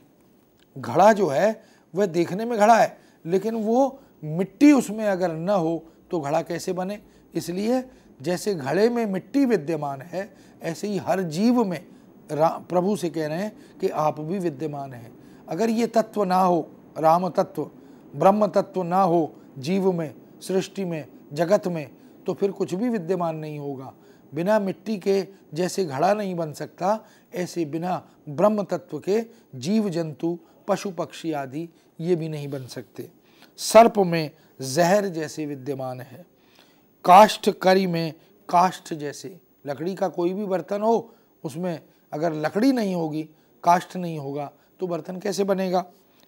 घड़ा जो है वह देखने में घड़ा है लेकिन वो मिट्टी उसमें अगर न हो तो घड़ा कैसे बने इसलिए जैसे घड़े में मिट्टी विद्यमान है ऐसे ही हर जीव में प्रभु से कह रहे हैं कि आप भी विद्यमान हैं अगर ये तत्व ना हो राम तत्व ब्रह्म तत्व ना हो जीव में सृष्टि में जगत में तो फिर कुछ भी विद्यमान नहीं होगा बिना मिट्टी के जैसे घड़ा नहीं बन सकता ऐसे बिना ब्रह्म तत्व के जीव जंतु पशु पक्षी आदि ये भी नहीं बन सकते सर्प में जहर जैसे विद्यमान है काष्ठ करी में काष्ठ जैसे लकड़ी का कोई भी बर्तन हो उसमें अगर लकड़ी नहीं होगी काष्ठ नहीं होगा तो बर्तन कैसे बनेगा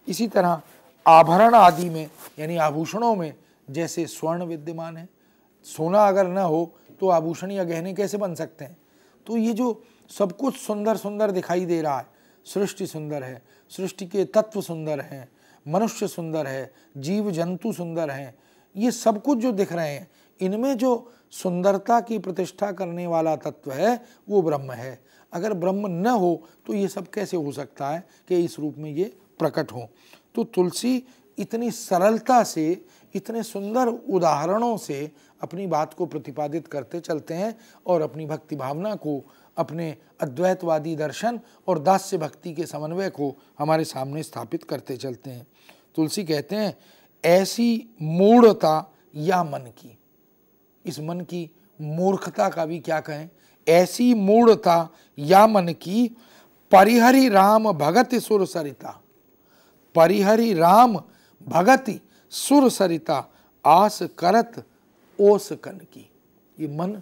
इसी तरह आभरण आदि में यानी आभूषणों में जैसे स्वर्ण विद्यमान है सोना अगर ना हो तो आभूषण या गहने कैसे बन सकते हैं तो ये जो सब कुछ सुंदर सुंदर दिखाई दे रहा है सृष्टि सुंदर है सृष्टि के तत्व सुंदर हैं मनुष्य सुंदर है जीव जंतु सुंदर हैं ये सब कुछ जो दिख रहे हैं इनमें जो सुंदरता की प्रतिष्ठा करने वाला तत्व है वो ब्रह्म है अगर ब्रह्म न हो तो ये सब कैसे हो सकता है कि इस रूप में ये प्रकट हो तो तुलसी इतनी सरलता से इतने सुंदर उदाहरणों से अपनी बात को प्रतिपादित करते चलते हैं और अपनी भक्ति भावना को अपने अद्वैतवादी दर्शन और दास्य भक्ति के समन्वय को हमारे सामने स्थापित करते चलते हैं तुलसी कहते हैं ऐसी मूढ़ता या मन की इस मन की मूर्खता का भी क्या कहें ऐसी मूढ़ता या मन की परिहरी राम भगत सुर सरिता परिहरी राम भगति सुर सरिता आस करत ओस कन की ये मन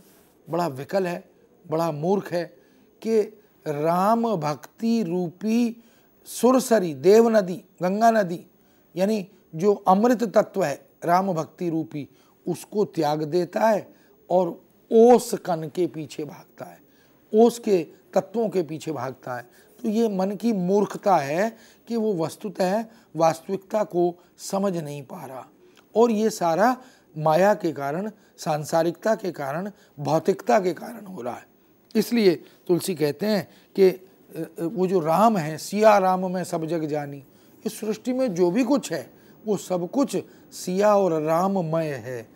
बड़ा विकल है बड़ा मूर्ख है कि राम भक्ति रूपी सुरसरी देव नदी गंगा नदी यानी जो अमृत तत्व है राम भक्ति रूपी उसको त्याग देता है और ओस कन के पीछे भागता है ओस के तत्वों के पीछे भागता है तो ये मन की मूर्खता है कि वो वस्तुतः वास्तविकता को समझ नहीं पा रहा और ये सारा माया के कारण सांसारिकता के कारण भौतिकता के कारण हो रहा है इसलिए तुलसी कहते हैं कि वो जो राम है सिया राम में सब जग जानी इस सृष्टि में जो भी कुछ है वो सब कुछ सिया और राममय है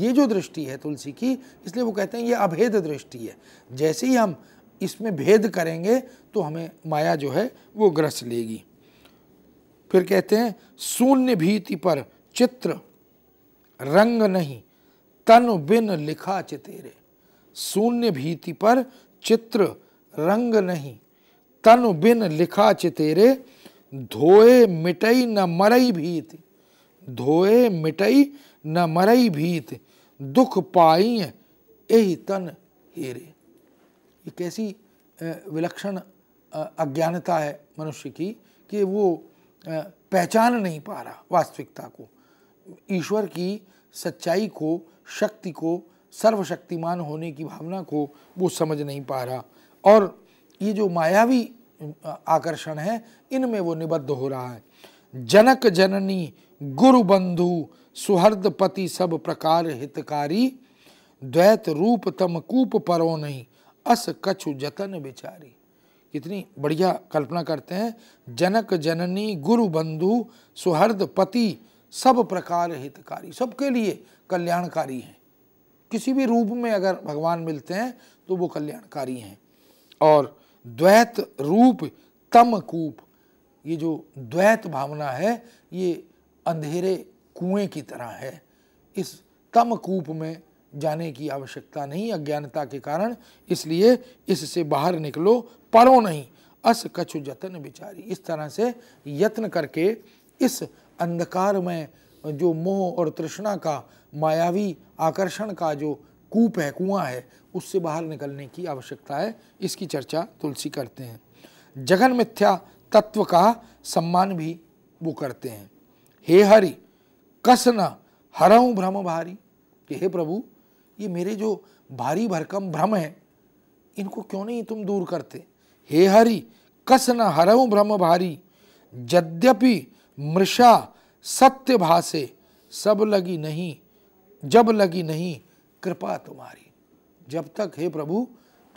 ये जो दृष्टि है तुलसी की इसलिए वो कहते हैं ये अभेद दृष्टि है जैसे ही हम इसमें भेद करेंगे तो हमें माया जो है वो ग्रस लेगी फिर कहते हैं शून्य भीति पर चित्र रंग नहीं तन बिन लिखा चितेरे शून्य भीति पर चित्र रंग नहीं तन बिन लिखा चितेरे धोए मिटई न मरई भीत धोए मिटई न मरई भीत दुख पाई यही तन हेरे ये कैसी विलक्षण अज्ञानता है मनुष्य की कि वो पहचान नहीं पा रहा वास्तविकता को ईश्वर की सच्चाई को शक्ति को सर्वशक्तिमान होने की भावना को वो समझ नहीं पा रहा और ये जो मायावी आकर्षण है इनमें वो निबद्ध हो रहा है जनक जननी गुरु बंधु सुहर्द पति सब प्रकार हितकारी द्वैत रूप तम कूप परो नहीं अस कछु जतन बिचारी कितनी बढ़िया कल्पना करते हैं जनक जननी गुरु बंधु सुहृद पति सब प्रकार हितकारी सबके लिए कल्याणकारी हैं किसी भी रूप में अगर भगवान मिलते हैं तो वो कल्याणकारी हैं और द्वैत रूप तम कूप ये जो द्वैत भावना है ये अंधेरे कुएं की तरह है इस तम कूप में जाने की आवश्यकता नहीं अज्ञानता के कारण इसलिए इससे बाहर निकलो पढ़ो नहीं अस कछु जतन बिचारी इस तरह से यत्न करके इस अंधकार में जो मोह और तृष्णा का मायावी आकर्षण का जो कूप है कुआं है उससे बाहर निकलने की आवश्यकता है इसकी चर्चा तुलसी करते हैं जगन मिथ्या तत्व का सम्मान भी वो करते हैं हे हरि कस न हरऊ भ्रम भारी कि हे प्रभु ये मेरे जो भारी भरकम भ्रम है इनको क्यों नहीं तुम दूर करते हे हरि कस न हरऊ भ्रम भारी यद्यपि मृषा सत्य भाषे सब लगी नहीं जब लगी नहीं कृपा तुम्हारी जब तक हे प्रभु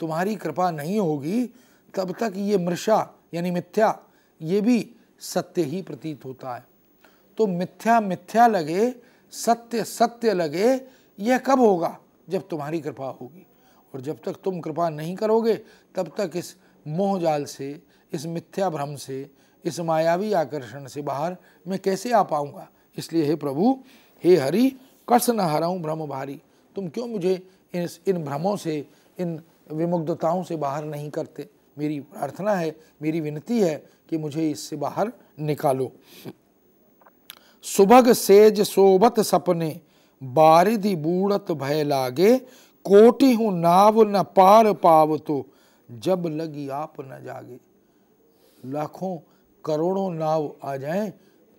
तुम्हारी कृपा नहीं होगी तब तक ये मृषा यानी मिथ्या ये भी सत्य ही प्रतीत होता है तो मिथ्या मिथ्या लगे सत्य सत्य लगे यह कब होगा जब तुम्हारी कृपा होगी और जब तक तुम कृपा नहीं करोगे तब तक इस मोह जाल से इस मिथ्या भ्रम से इस मायावी आकर्षण से बाहर मैं कैसे आ पाऊंगा इसलिए हे प्रभु हे हरि कस न हराऊँ भ्रम भारी तुम क्यों मुझे इन इन भ्रमों से इन विमुग्धताओं से बाहर नहीं करते मेरी प्रार्थना है मेरी विनती है कि मुझे इससे बाहर निकालो सुबह सेज सोबत सपने बारिदि बूढ़त भय लागे कोटि हूँ नाव न पार पाव तो जब लगी आप न जागे लाखों करोड़ों नाव आ जाएं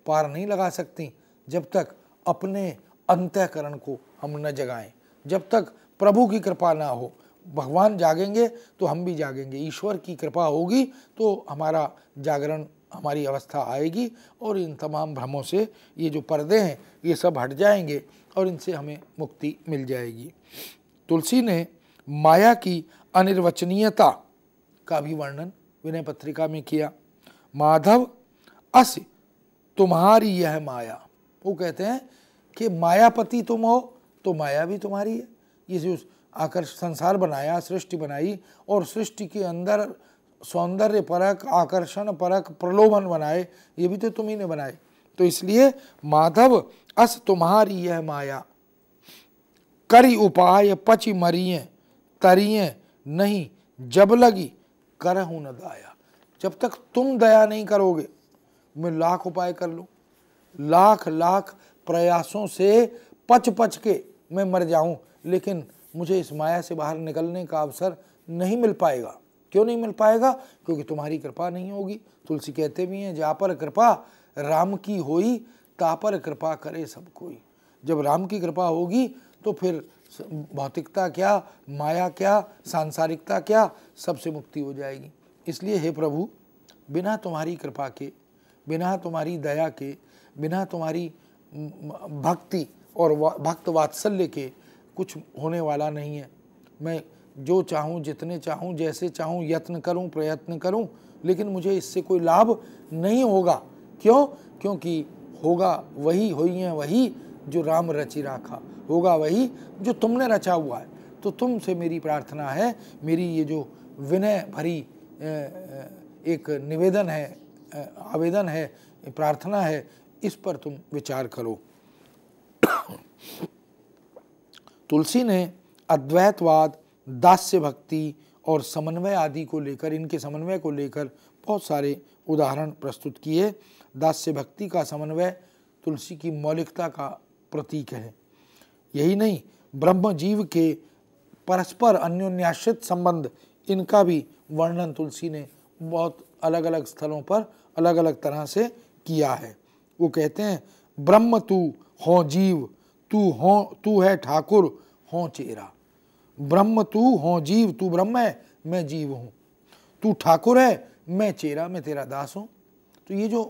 पार नहीं लगा सकती जब तक अपने अंतःकरण को हम न जगाएं जब तक प्रभु की कृपा ना हो भगवान जागेंगे तो हम भी जागेंगे ईश्वर की कृपा होगी तो हमारा जागरण हमारी अवस्था आएगी और इन तमाम भ्रमों से ये जो पर्दे हैं ये सब हट जाएंगे और इनसे हमें मुक्ति मिल जाएगी तुलसी ने माया की अनिर्वचनीयता का भी वर्णन विनय पत्रिका में किया माधव अस तुम्हारी यह माया वो कहते हैं कि मायापति तुम हो तो माया भी तुम्हारी है ये जो आकर संसार बनाया सृष्टि बनाई और सृष्टि के अंदर सौंदर्य परक आकर्षण परक प्रलोभन बनाए ये भी तो तुम्ही ने बनाए तो इसलिए माधव अस तुम्हारी यह माया करी उपाय पची मरिय तरिय नहीं जब लगी करहूं न दाया जब तक तुम दया नहीं करोगे मैं लाख उपाय कर लूँ लाख लाख प्रयासों से पच पच के मैं मर जाऊं लेकिन मुझे इस माया से बाहर निकलने का अवसर नहीं मिल पाएगा क्यों नहीं मिल पाएगा क्योंकि तुम्हारी कृपा नहीं होगी तुलसी कहते भी हैं जा पर कृपा राम की होई तापर कृपा करे सब कोई जब राम की कृपा होगी तो फिर भौतिकता क्या माया क्या सांसारिकता क्या सबसे मुक्ति हो जाएगी इसलिए हे प्रभु बिना तुम्हारी कृपा के बिना तुम्हारी दया के बिना तुम्हारी भक्ति और भक्त वात्सल्य के कुछ होने वाला नहीं है मैं जो चाहूँ जितने चाहूँ जैसे चाहूँ यत्न करूँ प्रयत्न करूँ लेकिन मुझे इससे कोई लाभ नहीं होगा क्यों क्योंकि होगा वही हो है वही जो राम रची राखा होगा वही जो तुमने रचा हुआ है तो तुमसे मेरी प्रार्थना है मेरी ये जो विनय भरी एक निवेदन है आवेदन है प्रार्थना है इस पर तुम विचार करो तुलसी ने अद्वैतवाद दास्य भक्ति और समन्वय आदि को लेकर इनके समन्वय को लेकर बहुत सारे उदाहरण प्रस्तुत किए दास्य भक्ति का समन्वय तुलसी की मौलिकता का प्रतीक है यही नहीं ब्रह्म जीव के परस्पर अन्योन्याश्रित संबंध इनका भी वर्णन तुलसी ने बहुत अलग अलग स्थलों पर अलग अलग तरह से किया है वो कहते हैं ब्रह्म तू हो जीव तू हो तू है ठाकुर हो चेरा ब्रह्म तू हो जीव तू ब्रह्म है मैं जीव हूँ तू ठाकुर है मैं चेरा मैं तेरा दास हूँ तो ये जो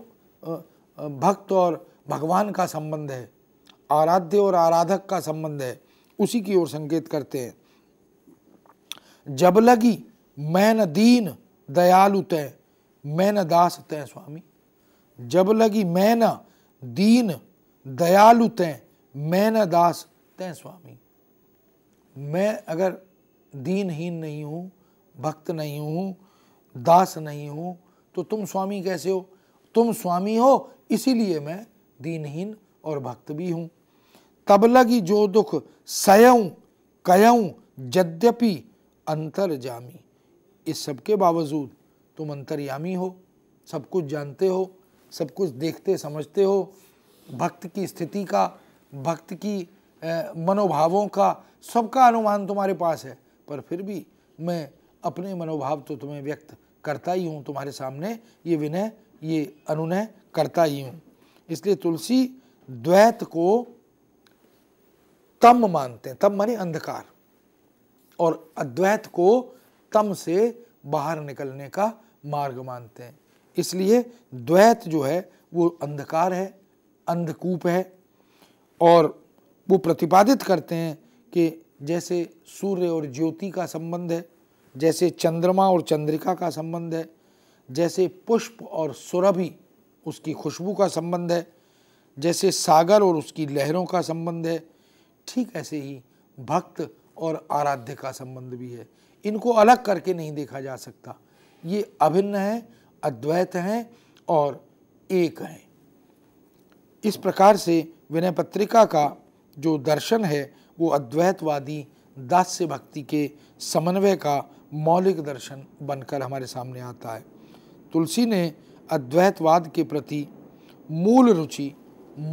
भक्त और भगवान का संबंध है आराध्य और आराधक का संबंध है उसी की ओर संकेत करते हैं जब लगी मैं न दीन दयालु तय मैं न दास तय स्वामी जब लगी मैं न दीन दयालु तय मैं न दास तय स्वामी मैं अगर दीनहीन नहीं हूँ भक्त नहीं हूँ दास नहीं हूँ तो तुम स्वामी कैसे हो तुम स्वामी हो इसीलिए मैं दीनहीन और भक्त भी हूँ तब लगी जो दुख सयऊँ कयऊँ यद्यपि जामी इस सब के बावजूद तुम अंतर्यामी हो सब कुछ जानते हो सब कुछ देखते समझते हो भक्त की स्थिति का भक्त की मनोभावों का सबका अनुमान तुम्हारे पास है पर फिर भी मैं अपने मनोभाव तो तुम्हें व्यक्त करता ही हूँ तुम्हारे सामने ये विनय ये अनुनय करता ही हूँ इसलिए तुलसी द्वैत को तम मानते हैं तम माने अंधकार और अद्वैत को तम से बाहर निकलने का मार्ग मानते हैं इसलिए द्वैत जो है वो अंधकार है अंधकूप है और वो प्रतिपादित करते हैं कि जैसे सूर्य और ज्योति का संबंध है जैसे चंद्रमा और चंद्रिका का संबंध है जैसे पुष्प और सुरभि उसकी खुशबू का संबंध है जैसे सागर और उसकी लहरों का संबंध है ठीक ऐसे ही भक्त और आराध्य का संबंध भी है इनको अलग करके नहीं देखा जा सकता ये अभिन्न है अद्वैत हैं और एक हैं इस प्रकार से विनय पत्रिका का जो दर्शन है वो अद्वैतवादी दास्य भक्ति के समन्वय का मौलिक दर्शन बनकर हमारे सामने आता है तुलसी ने अद्वैतवाद के प्रति मूल रुचि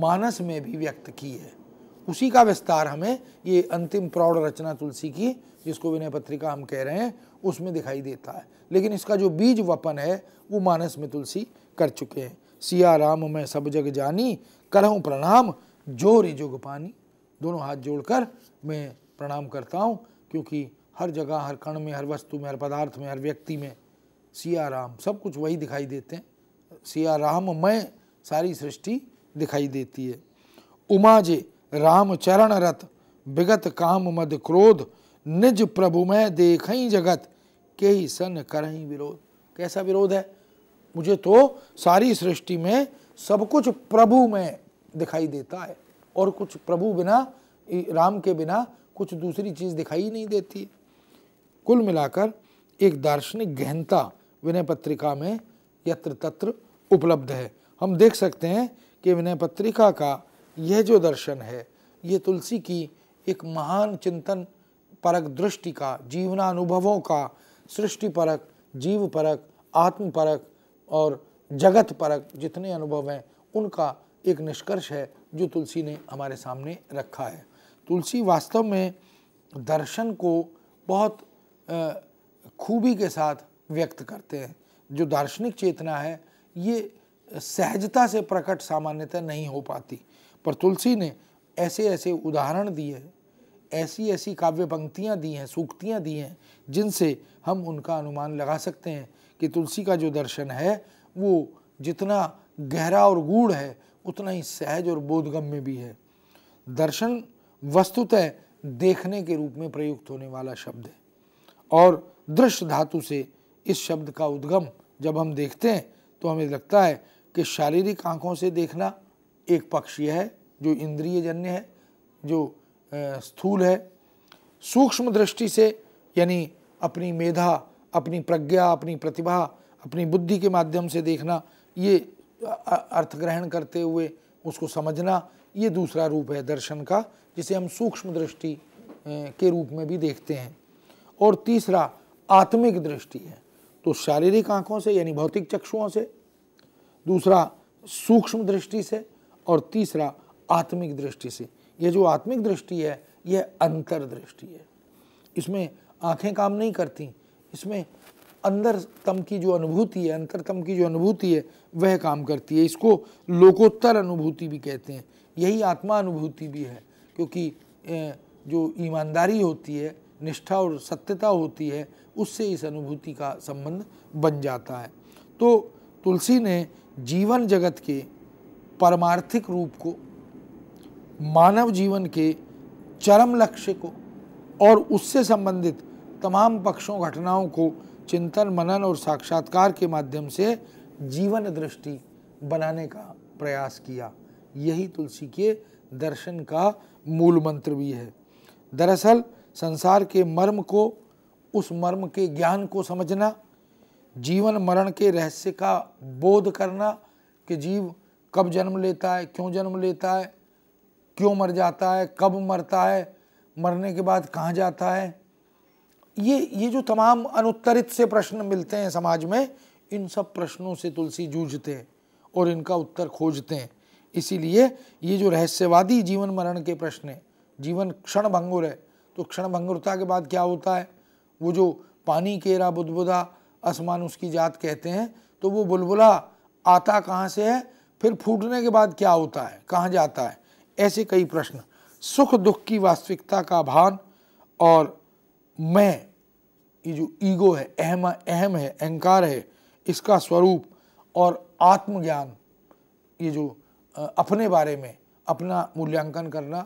मानस में भी व्यक्त की है उसी का विस्तार हमें ये अंतिम प्रौढ़ रचना तुलसी की जिसको विनय पत्रिका हम कह रहे हैं उसमें दिखाई देता है लेकिन इसका जो बीज वपन है वो मानस में तुलसी कर चुके हैं सिया राम मैं सब जग जानी करहूँ प्रणाम जो रिजुग पानी दोनों हाथ जोड़कर मैं प्रणाम करता हूँ क्योंकि हर जगह हर कण में हर वस्तु में हर पदार्थ में हर व्यक्ति में सिया राम सब कुछ वही दिखाई देते हैं सिया राम मैं सारी सृष्टि दिखाई देती है उमा जे राम चरण रथ विगत काम मद क्रोध निज प्रभु में देख जगत के ही सन कर विरोध कैसा विरोध है मुझे तो सारी सृष्टि में सब कुछ प्रभु में दिखाई देता है और कुछ प्रभु बिना राम के बिना कुछ दूसरी चीज़ दिखाई नहीं देती कुल मिलाकर एक दार्शनिक गहनता विनय पत्रिका में यत्र तत्र उपलब्ध है हम देख सकते हैं कि विनय पत्रिका का यह जो दर्शन है ये तुलसी की एक महान चिंतन परक दृष्टि का जीवनानुभवों का सृष्टि परक जीव परक आत्म परक और जगत परक जितने अनुभव हैं उनका एक निष्कर्ष है जो तुलसी ने हमारे सामने रखा है तुलसी वास्तव में दर्शन को बहुत खूबी के साथ व्यक्त करते हैं जो दार्शनिक चेतना है ये सहजता से प्रकट सामान्यतः नहीं हो पाती पर तुलसी ने ऐसे ऐसे उदाहरण दिए हैं ऐसी ऐसी काव्य पंक्तियाँ दी हैं सूक्तियाँ दी हैं जिनसे हम उनका अनुमान लगा सकते हैं कि तुलसी का जो दर्शन है वो जितना गहरा और गूढ़ है उतना ही सहज और बोधगम्य भी है दर्शन वस्तुतः देखने के रूप में प्रयुक्त होने वाला शब्द है और दृश्य धातु से इस शब्द का उद्गम जब हम देखते हैं तो हमें लगता है कि शारीरिक आँखों से देखना एक पक्ष यह है जो इंद्रिय जन्य है जो स्थूल है सूक्ष्म दृष्टि से यानी अपनी मेधा अपनी प्रज्ञा अपनी प्रतिभा अपनी बुद्धि के माध्यम से देखना ये अर्थ ग्रहण करते हुए उसको समझना ये दूसरा रूप है दर्शन का जिसे हम सूक्ष्म दृष्टि के रूप में भी देखते हैं और तीसरा आत्मिक दृष्टि है तो शारीरिक आँखों से यानी भौतिक चक्षुओं से दूसरा सूक्ष्म दृष्टि से और तीसरा आत्मिक दृष्टि से यह जो आत्मिक दृष्टि है यह अंतर दृष्टि है इसमें आंखें काम नहीं करती इसमें अंदरतम की जो अनुभूति है अंतरतम की जो अनुभूति है वह काम करती है इसको लोकोत्तर अनुभूति भी कहते हैं यही आत्मा अनुभूति भी है क्योंकि जो ईमानदारी होती है निष्ठा और सत्यता होती है उससे इस अनुभूति का संबंध बन जाता है तो तुलसी ने जीवन जगत के परमार्थिक रूप को मानव जीवन के चरम लक्ष्य को और उससे संबंधित तमाम पक्षों घटनाओं को चिंतन मनन और साक्षात्कार के माध्यम से जीवन दृष्टि बनाने का प्रयास किया यही तुलसी के दर्शन का मूल मंत्र भी है दरअसल संसार के मर्म को उस मर्म के ज्ञान को समझना जीवन मरण के रहस्य का बोध करना कि जीव कब जन्म लेता है क्यों जन्म लेता है क्यों मर जाता है कब मरता है मरने के बाद कहाँ जाता है ये ये जो तमाम अनुत्तरित से प्रश्न मिलते हैं समाज में इन सब प्रश्नों से तुलसी जूझते हैं और इनका उत्तर खोजते हैं इसीलिए ये जो रहस्यवादी जीवन मरण के प्रश्न हैं जीवन क्षण भंगुर है तो क्षण भंगुरता के बाद क्या होता है वो जो पानी केरा बुदबुदा आसमान उसकी जात कहते हैं तो वो बुलबुला आता कहाँ से है फिर फूटने के बाद क्या होता है कहाँ जाता है ऐसे कई प्रश्न सुख दुख की वास्तविकता का भान और मैं ये जो ईगो है अहम अहम है अहंकार है इसका स्वरूप और आत्मज्ञान ये जो अपने बारे में अपना मूल्यांकन करना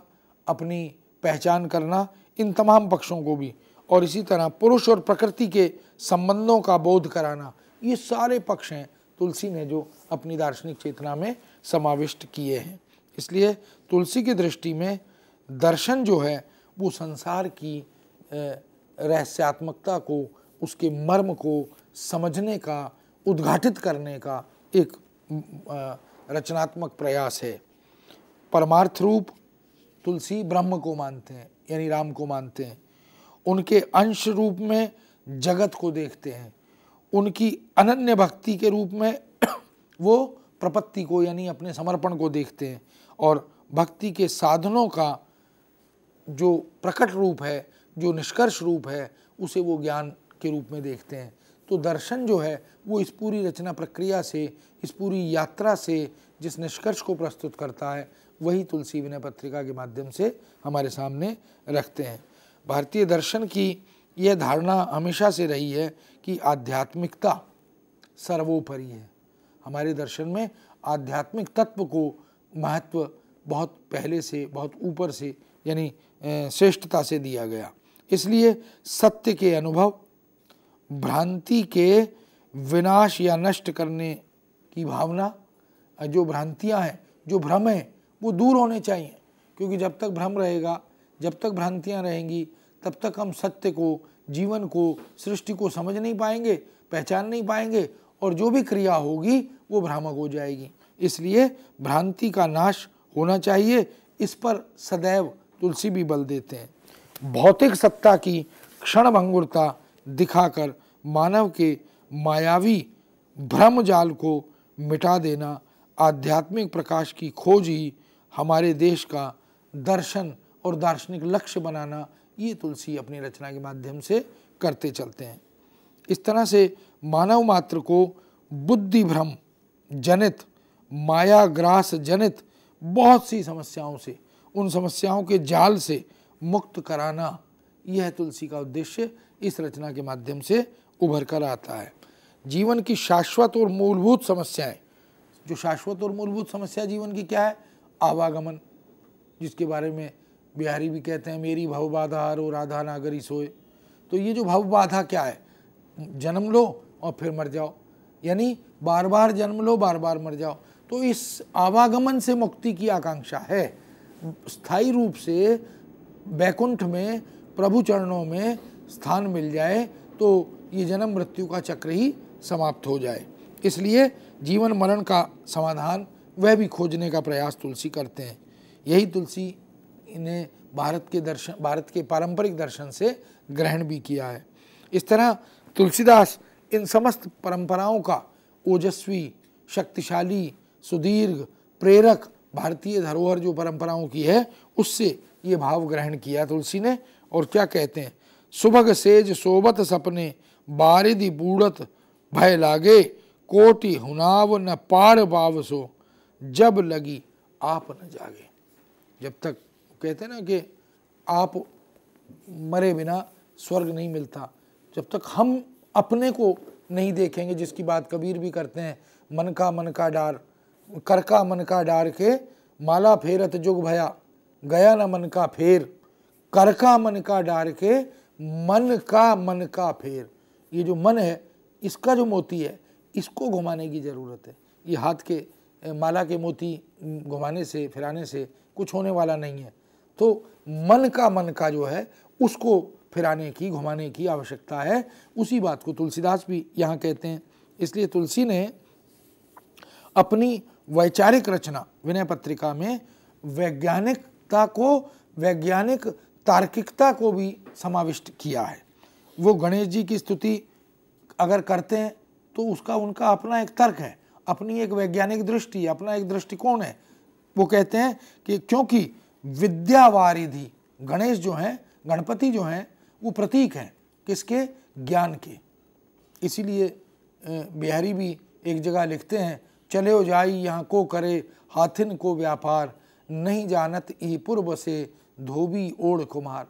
अपनी पहचान करना इन तमाम पक्षों को भी और इसी तरह पुरुष और प्रकृति के संबंधों का बोध कराना ये सारे पक्ष हैं तुलसी ने जो अपनी दार्शनिक चेतना में समाविष्ट किए हैं इसलिए तुलसी की दृष्टि में दर्शन जो है वो संसार की रहस्यात्मकता को उसके मर्म को समझने का उद्घाटित करने का एक रचनात्मक प्रयास है परमार्थ रूप तुलसी ब्रह्म को मानते हैं यानी राम को मानते हैं उनके अंश रूप में जगत को देखते हैं उनकी अनन्य भक्ति के रूप में वो प्रपत्ति को यानी अपने समर्पण को देखते हैं और भक्ति के साधनों का जो प्रकट रूप है जो निष्कर्ष रूप है उसे वो ज्ञान के रूप में देखते हैं तो दर्शन जो है वो इस पूरी रचना प्रक्रिया से इस पूरी यात्रा से जिस निष्कर्ष को प्रस्तुत करता है वही तुलसी विनय पत्रिका के माध्यम से हमारे सामने रखते हैं भारतीय दर्शन की यह धारणा हमेशा से रही है कि आध्यात्मिकता सर्वोपरि है हमारे दर्शन में आध्यात्मिक तत्व को महत्व बहुत पहले से बहुत ऊपर से यानी श्रेष्ठता से दिया गया इसलिए सत्य के अनुभव भ्रांति के विनाश या नष्ट करने की भावना जो भ्रांतियां हैं जो भ्रम हैं वो दूर होने चाहिए क्योंकि जब तक भ्रम रहेगा जब तक भ्रांतियां रहेंगी तब तक हम सत्य को जीवन को सृष्टि को समझ नहीं पाएंगे पहचान नहीं पाएंगे और जो भी क्रिया होगी वो भ्रामक हो जाएगी इसलिए भ्रांति का नाश होना चाहिए इस पर सदैव तुलसी भी बल देते हैं भौतिक सत्ता की क्षणभंगुरता दिखाकर मानव के मायावी भ्रम जाल को मिटा देना आध्यात्मिक प्रकाश की खोज ही हमारे देश का दर्शन और दार्शनिक लक्ष्य बनाना ये तुलसी अपनी रचना के माध्यम से करते चलते हैं इस तरह से मानव मात्र को बुद्धि भ्रम जनित मायाग्रास जनित बहुत सी समस्याओं से उन समस्याओं के जाल से मुक्त कराना यह तुलसी का उद्देश्य इस रचना के माध्यम से उभर कर आता है जीवन की शाश्वत और मूलभूत समस्याएं जो शाश्वत और मूलभूत समस्या जीवन की क्या है आवागमन जिसके बारे में बिहारी भी कहते हैं मेरी भाव बाधा रो राधा नागरी सोए तो ये जो भाव बाधा क्या है जन्म लो और फिर मर जाओ यानी बार बार जन्म लो बार बार मर जाओ तो इस आवागमन से मुक्ति की आकांक्षा है स्थायी रूप से बैकुंठ में प्रभु चरणों में स्थान मिल जाए तो ये जन्म मृत्यु का चक्र ही समाप्त हो जाए इसलिए जीवन मरण का समाधान वह भी खोजने का प्रयास तुलसी करते हैं यही तुलसी ने भारत के दर्शन भारत के पारंपरिक दर्शन से ग्रहण भी किया है इस तरह तुलसीदास इन समस्त परंपराओं का ओजस्वी शक्तिशाली सुदीर्घ प्रेरक भारतीय धरोहर जो परंपराओं की है उससे ये भाव ग्रहण किया तुलसी ने और क्या कहते हैं सुभग सेज सोबत सपने बारिदि बूढ़त भय लागे कोटि हुनाव न पार बाव सो जब लगी आप न जागे जब तक कहते ना कि आप मरे बिना स्वर्ग नहीं मिलता जब तक हम अपने को नहीं देखेंगे जिसकी बात कबीर भी करते हैं मन का मन का डार कर का मन का डार के माला फेरत जुग भया गया ना मन का फेर कर का मन का डार के मन का मन का फेर ये जो मन है इसका जो मोती है इसको घुमाने की ज़रूरत है ये हाथ के माला के मोती घुमाने से फिराने से कुछ होने वाला नहीं है तो मन का मन का जो है उसको फिराने की घुमाने की आवश्यकता है उसी बात को तुलसीदास भी यहाँ कहते हैं इसलिए तुलसी ने अपनी वैचारिक रचना विनय पत्रिका में वैज्ञानिक तार्किकता को वैज्ञानिक तार्किकता को भी समाविष्ट किया है वो गणेश जी की स्तुति अगर करते हैं तो उसका उनका अपना एक तर्क है अपनी एक वैज्ञानिक दृष्टि अपना एक दृष्टिकोण है वो कहते हैं कि क्योंकि विद्यावारिधि गणेश जो हैं गणपति जो हैं वो प्रतीक हैं किसके ज्ञान के इसीलिए बिहारी भी एक जगह लिखते हैं चले हो जाई यहाँ को करे हाथिन को व्यापार नहीं जानत ई पूर्व से धोबी ओढ़ कुमार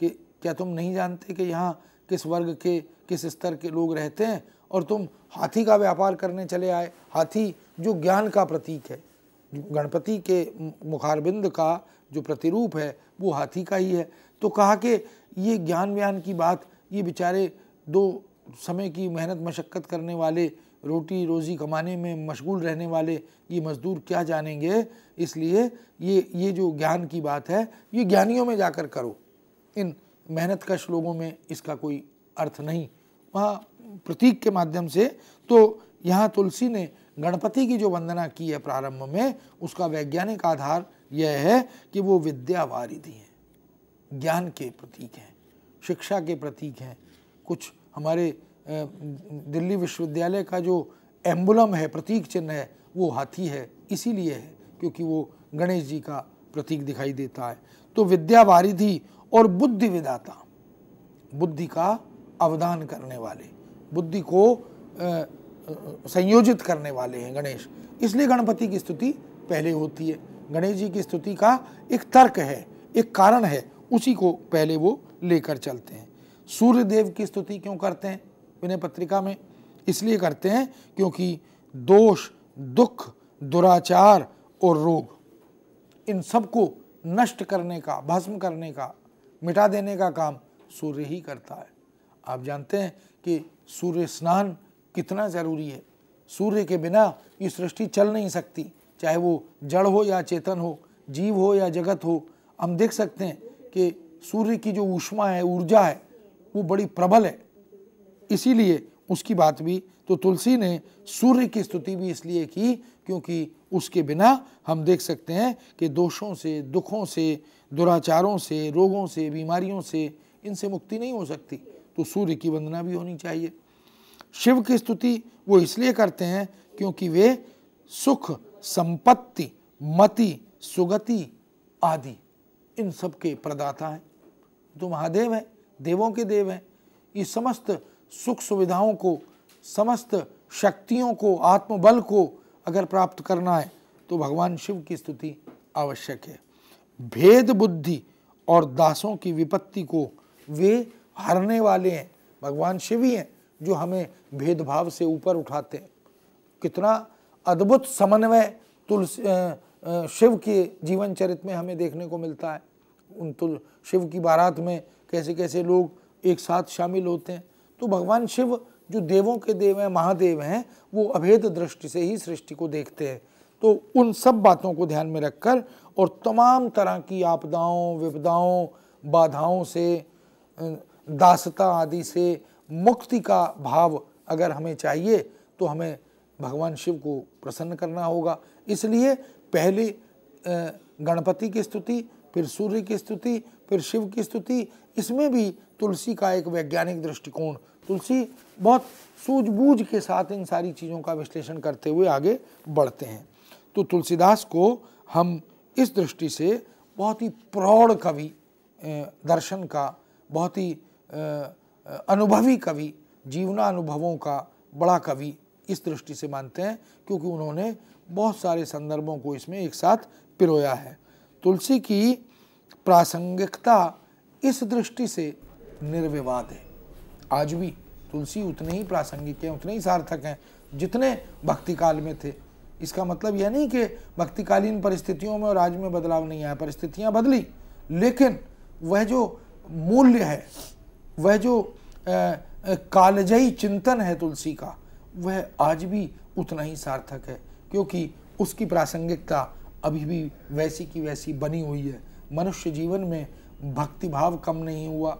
कि क्या तुम नहीं जानते कि यहाँ किस वर्ग के किस स्तर के लोग रहते हैं और तुम हाथी का व्यापार करने चले आए हाथी जो ज्ञान का प्रतीक है गणपति के मुखारबिंद का जो प्रतिरूप है वो हाथी का ही है तो कहा कि ये ज्ञान व्यान की बात ये बेचारे दो समय की मेहनत मशक्क़त करने वाले रोटी रोज़ी कमाने में मशगूल रहने वाले ये मज़दूर क्या जानेंगे इसलिए ये ये जो ज्ञान की बात है ये ज्ञानियों में जाकर करो इन मेहनत कश लोगों में इसका कोई अर्थ नहीं वहाँ प्रतीक के माध्यम से तो यहाँ तुलसी ने गणपति की जो वंदना की है प्रारंभ में उसका वैज्ञानिक आधार यह है कि वो विद्यावारिधि हैं ज्ञान के प्रतीक हैं शिक्षा के प्रतीक हैं कुछ हमारे दिल्ली विश्वविद्यालय का जो एम्बुलम है प्रतीक चिन्ह है वो हाथी है इसीलिए है क्योंकि वो गणेश जी का प्रतीक दिखाई देता है तो विद्या वारिधि और बुद्धि विदाता बुद्धि का अवदान करने वाले बुद्धि को संयोजित करने वाले हैं गणेश इसलिए गणपति की स्तुति पहले होती है गणेश जी की स्तुति का एक तर्क है एक कारण है उसी को पहले वो लेकर चलते हैं सूर्य देव की स्तुति क्यों करते हैं विनय पत्रिका में इसलिए करते हैं क्योंकि दोष दुख दुराचार और रोग इन सबको नष्ट करने का भस्म करने का मिटा देने का काम सूर्य ही करता है आप जानते हैं कि सूर्य स्नान कितना ज़रूरी है सूर्य के बिना ये सृष्टि चल नहीं सकती चाहे वो जड़ हो या चेतन हो जीव हो या जगत हो हम देख सकते हैं कि सूर्य की जो ऊष्मा है ऊर्जा है वो बड़ी प्रबल है इसीलिए उसकी बात भी तो तुलसी ने सूर्य की स्तुति भी इसलिए की क्योंकि उसके बिना हम देख सकते हैं कि दोषों से दुखों से दुराचारों से रोगों से बीमारियों से इनसे मुक्ति नहीं हो सकती तो सूर्य की वंदना भी होनी चाहिए शिव की स्तुति वो इसलिए करते हैं क्योंकि वे सुख संपत्ति मति सुगति आदि इन सब के प्रदाता हैं तो महादेव हैं देवों के देव हैं ये समस्त सुख सुविधाओं को समस्त शक्तियों को आत्मबल को अगर प्राप्त करना है तो भगवान शिव की स्तुति आवश्यक है भेद बुद्धि और दासों की विपत्ति को वे हरने वाले हैं भगवान शिव ही हैं जो हमें भेदभाव से ऊपर उठाते हैं कितना अद्भुत समन्वय तुलसी शिव के जीवन चरित में हमें देखने को मिलता है उन तुल शिव की बारात में कैसे कैसे लोग एक साथ शामिल होते हैं तो भगवान शिव जो देवों के देव हैं महादेव हैं वो अभेद दृष्टि से ही सृष्टि को देखते हैं तो उन सब बातों को ध्यान में रखकर और तमाम तरह की आपदाओं विपदाओं बाधाओं से दासता आदि से मुक्ति का भाव अगर हमें चाहिए तो हमें भगवान शिव को प्रसन्न करना होगा इसलिए पहले गणपति की स्तुति फिर सूर्य की स्तुति फिर शिव की स्तुति इसमें भी तुलसी का एक वैज्ञानिक दृष्टिकोण तुलसी बहुत सूझबूझ के साथ इन सारी चीज़ों का विश्लेषण करते हुए आगे बढ़ते हैं तो तुलसीदास को हम इस दृष्टि से बहुत ही प्रौढ़ कवि दर्शन का बहुत ही अनुभवी कवि जीवना अनुभवों का बड़ा कवि इस दृष्टि से मानते हैं क्योंकि उन्होंने बहुत सारे संदर्भों को इसमें एक साथ पिरोया है तुलसी की प्रासंगिकता इस दृष्टि से निर्विवाद है आज भी तुलसी उतने ही प्रासंगिक हैं उतने ही सार्थक हैं जितने भक्ति काल में थे इसका मतलब यह नहीं कि भक्तिकालीन परिस्थितियों में और आज में बदलाव नहीं आया परिस्थितियाँ बदली लेकिन वह जो मूल्य है वह जो कालजयी चिंतन है तुलसी का वह आज भी उतना ही सार्थक है क्योंकि उसकी प्रासंगिकता अभी भी वैसी की वैसी बनी हुई है मनुष्य जीवन में भक्ति भाव कम नहीं हुआ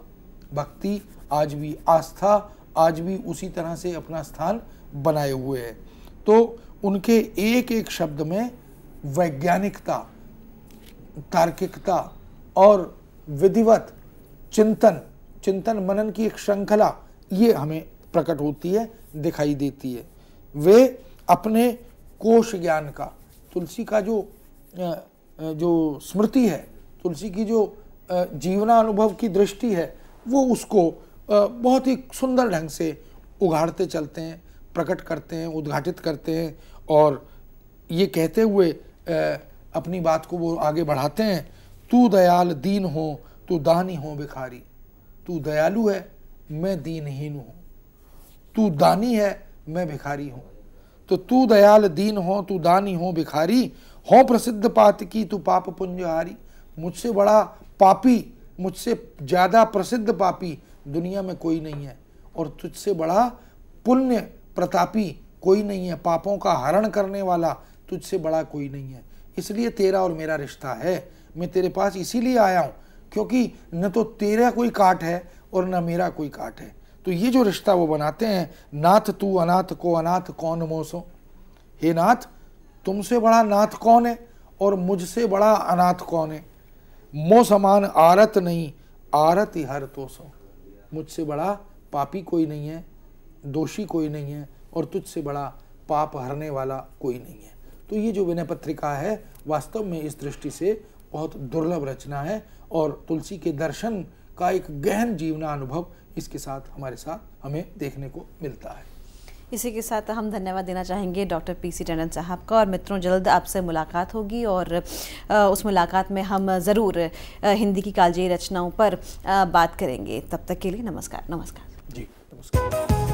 भक्ति आज भी आस्था आज भी उसी तरह से अपना स्थान बनाए हुए है तो उनके एक एक शब्द में वैज्ञानिकता तार्किकता और विधिवत चिंतन चिंतन मनन की एक श्रृंखला ये हमें प्रकट होती है दिखाई देती है वे अपने कोश ज्ञान का तुलसी का जो जो स्मृति है तुलसी की जो जीवना अनुभव की दृष्टि है वो उसको बहुत ही सुंदर ढंग से उगाड़ते चलते हैं प्रकट करते हैं उद्घाटित करते हैं और ये कहते हुए अपनी बात को वो आगे बढ़ाते हैं तू दयाल दीन हो तू दानी हो भिखारी तू दयालु है मैं दीनहीन हूँ तू दानी है मैं भिखारी हूँ तो तू दयाल दीन हो तू दानी हो भिखारी हो प्रसिद्ध पात की तू पाप पुंजहारी मुझसे बड़ा पापी मुझसे ज़्यादा प्रसिद्ध पापी दुनिया में कोई नहीं है और तुझसे बड़ा पुण्य प्रतापी कोई नहीं है पापों का हरण करने वाला तुझसे बड़ा कोई नहीं है इसलिए तेरा और मेरा रिश्ता है मैं तेरे पास इसीलिए आया हूँ क्योंकि न तो तेरा कोई काट है और न मेरा कोई काट है तो ये जो रिश्ता वो बनाते हैं नाथ तू अनाथ को अनाथ कौन मोसो हे नाथ तुमसे बड़ा नाथ कौन है और मुझसे बड़ा अनाथ कौन है मो समान आरत नहीं आरत हर तो सो मुझसे बड़ा पापी कोई नहीं है दोषी कोई नहीं है और तुझसे बड़ा पाप हरने वाला कोई नहीं है तो ये जो विनय पत्रिका है वास्तव में इस दृष्टि से बहुत दुर्लभ रचना है और तुलसी के दर्शन का एक गहन जीवना अनुभव इसके साथ हमारे साथ हमें देखने को मिलता है इसी के साथ हम धन्यवाद देना चाहेंगे डॉक्टर पी सी टंडन साहब का और मित्रों जल्द आपसे मुलाकात होगी और उस मुलाकात में हम ज़रूर हिंदी की कालजयी रचनाओं पर बात करेंगे तब तक के लिए नमस्कार नमस्कार जी नमस्कार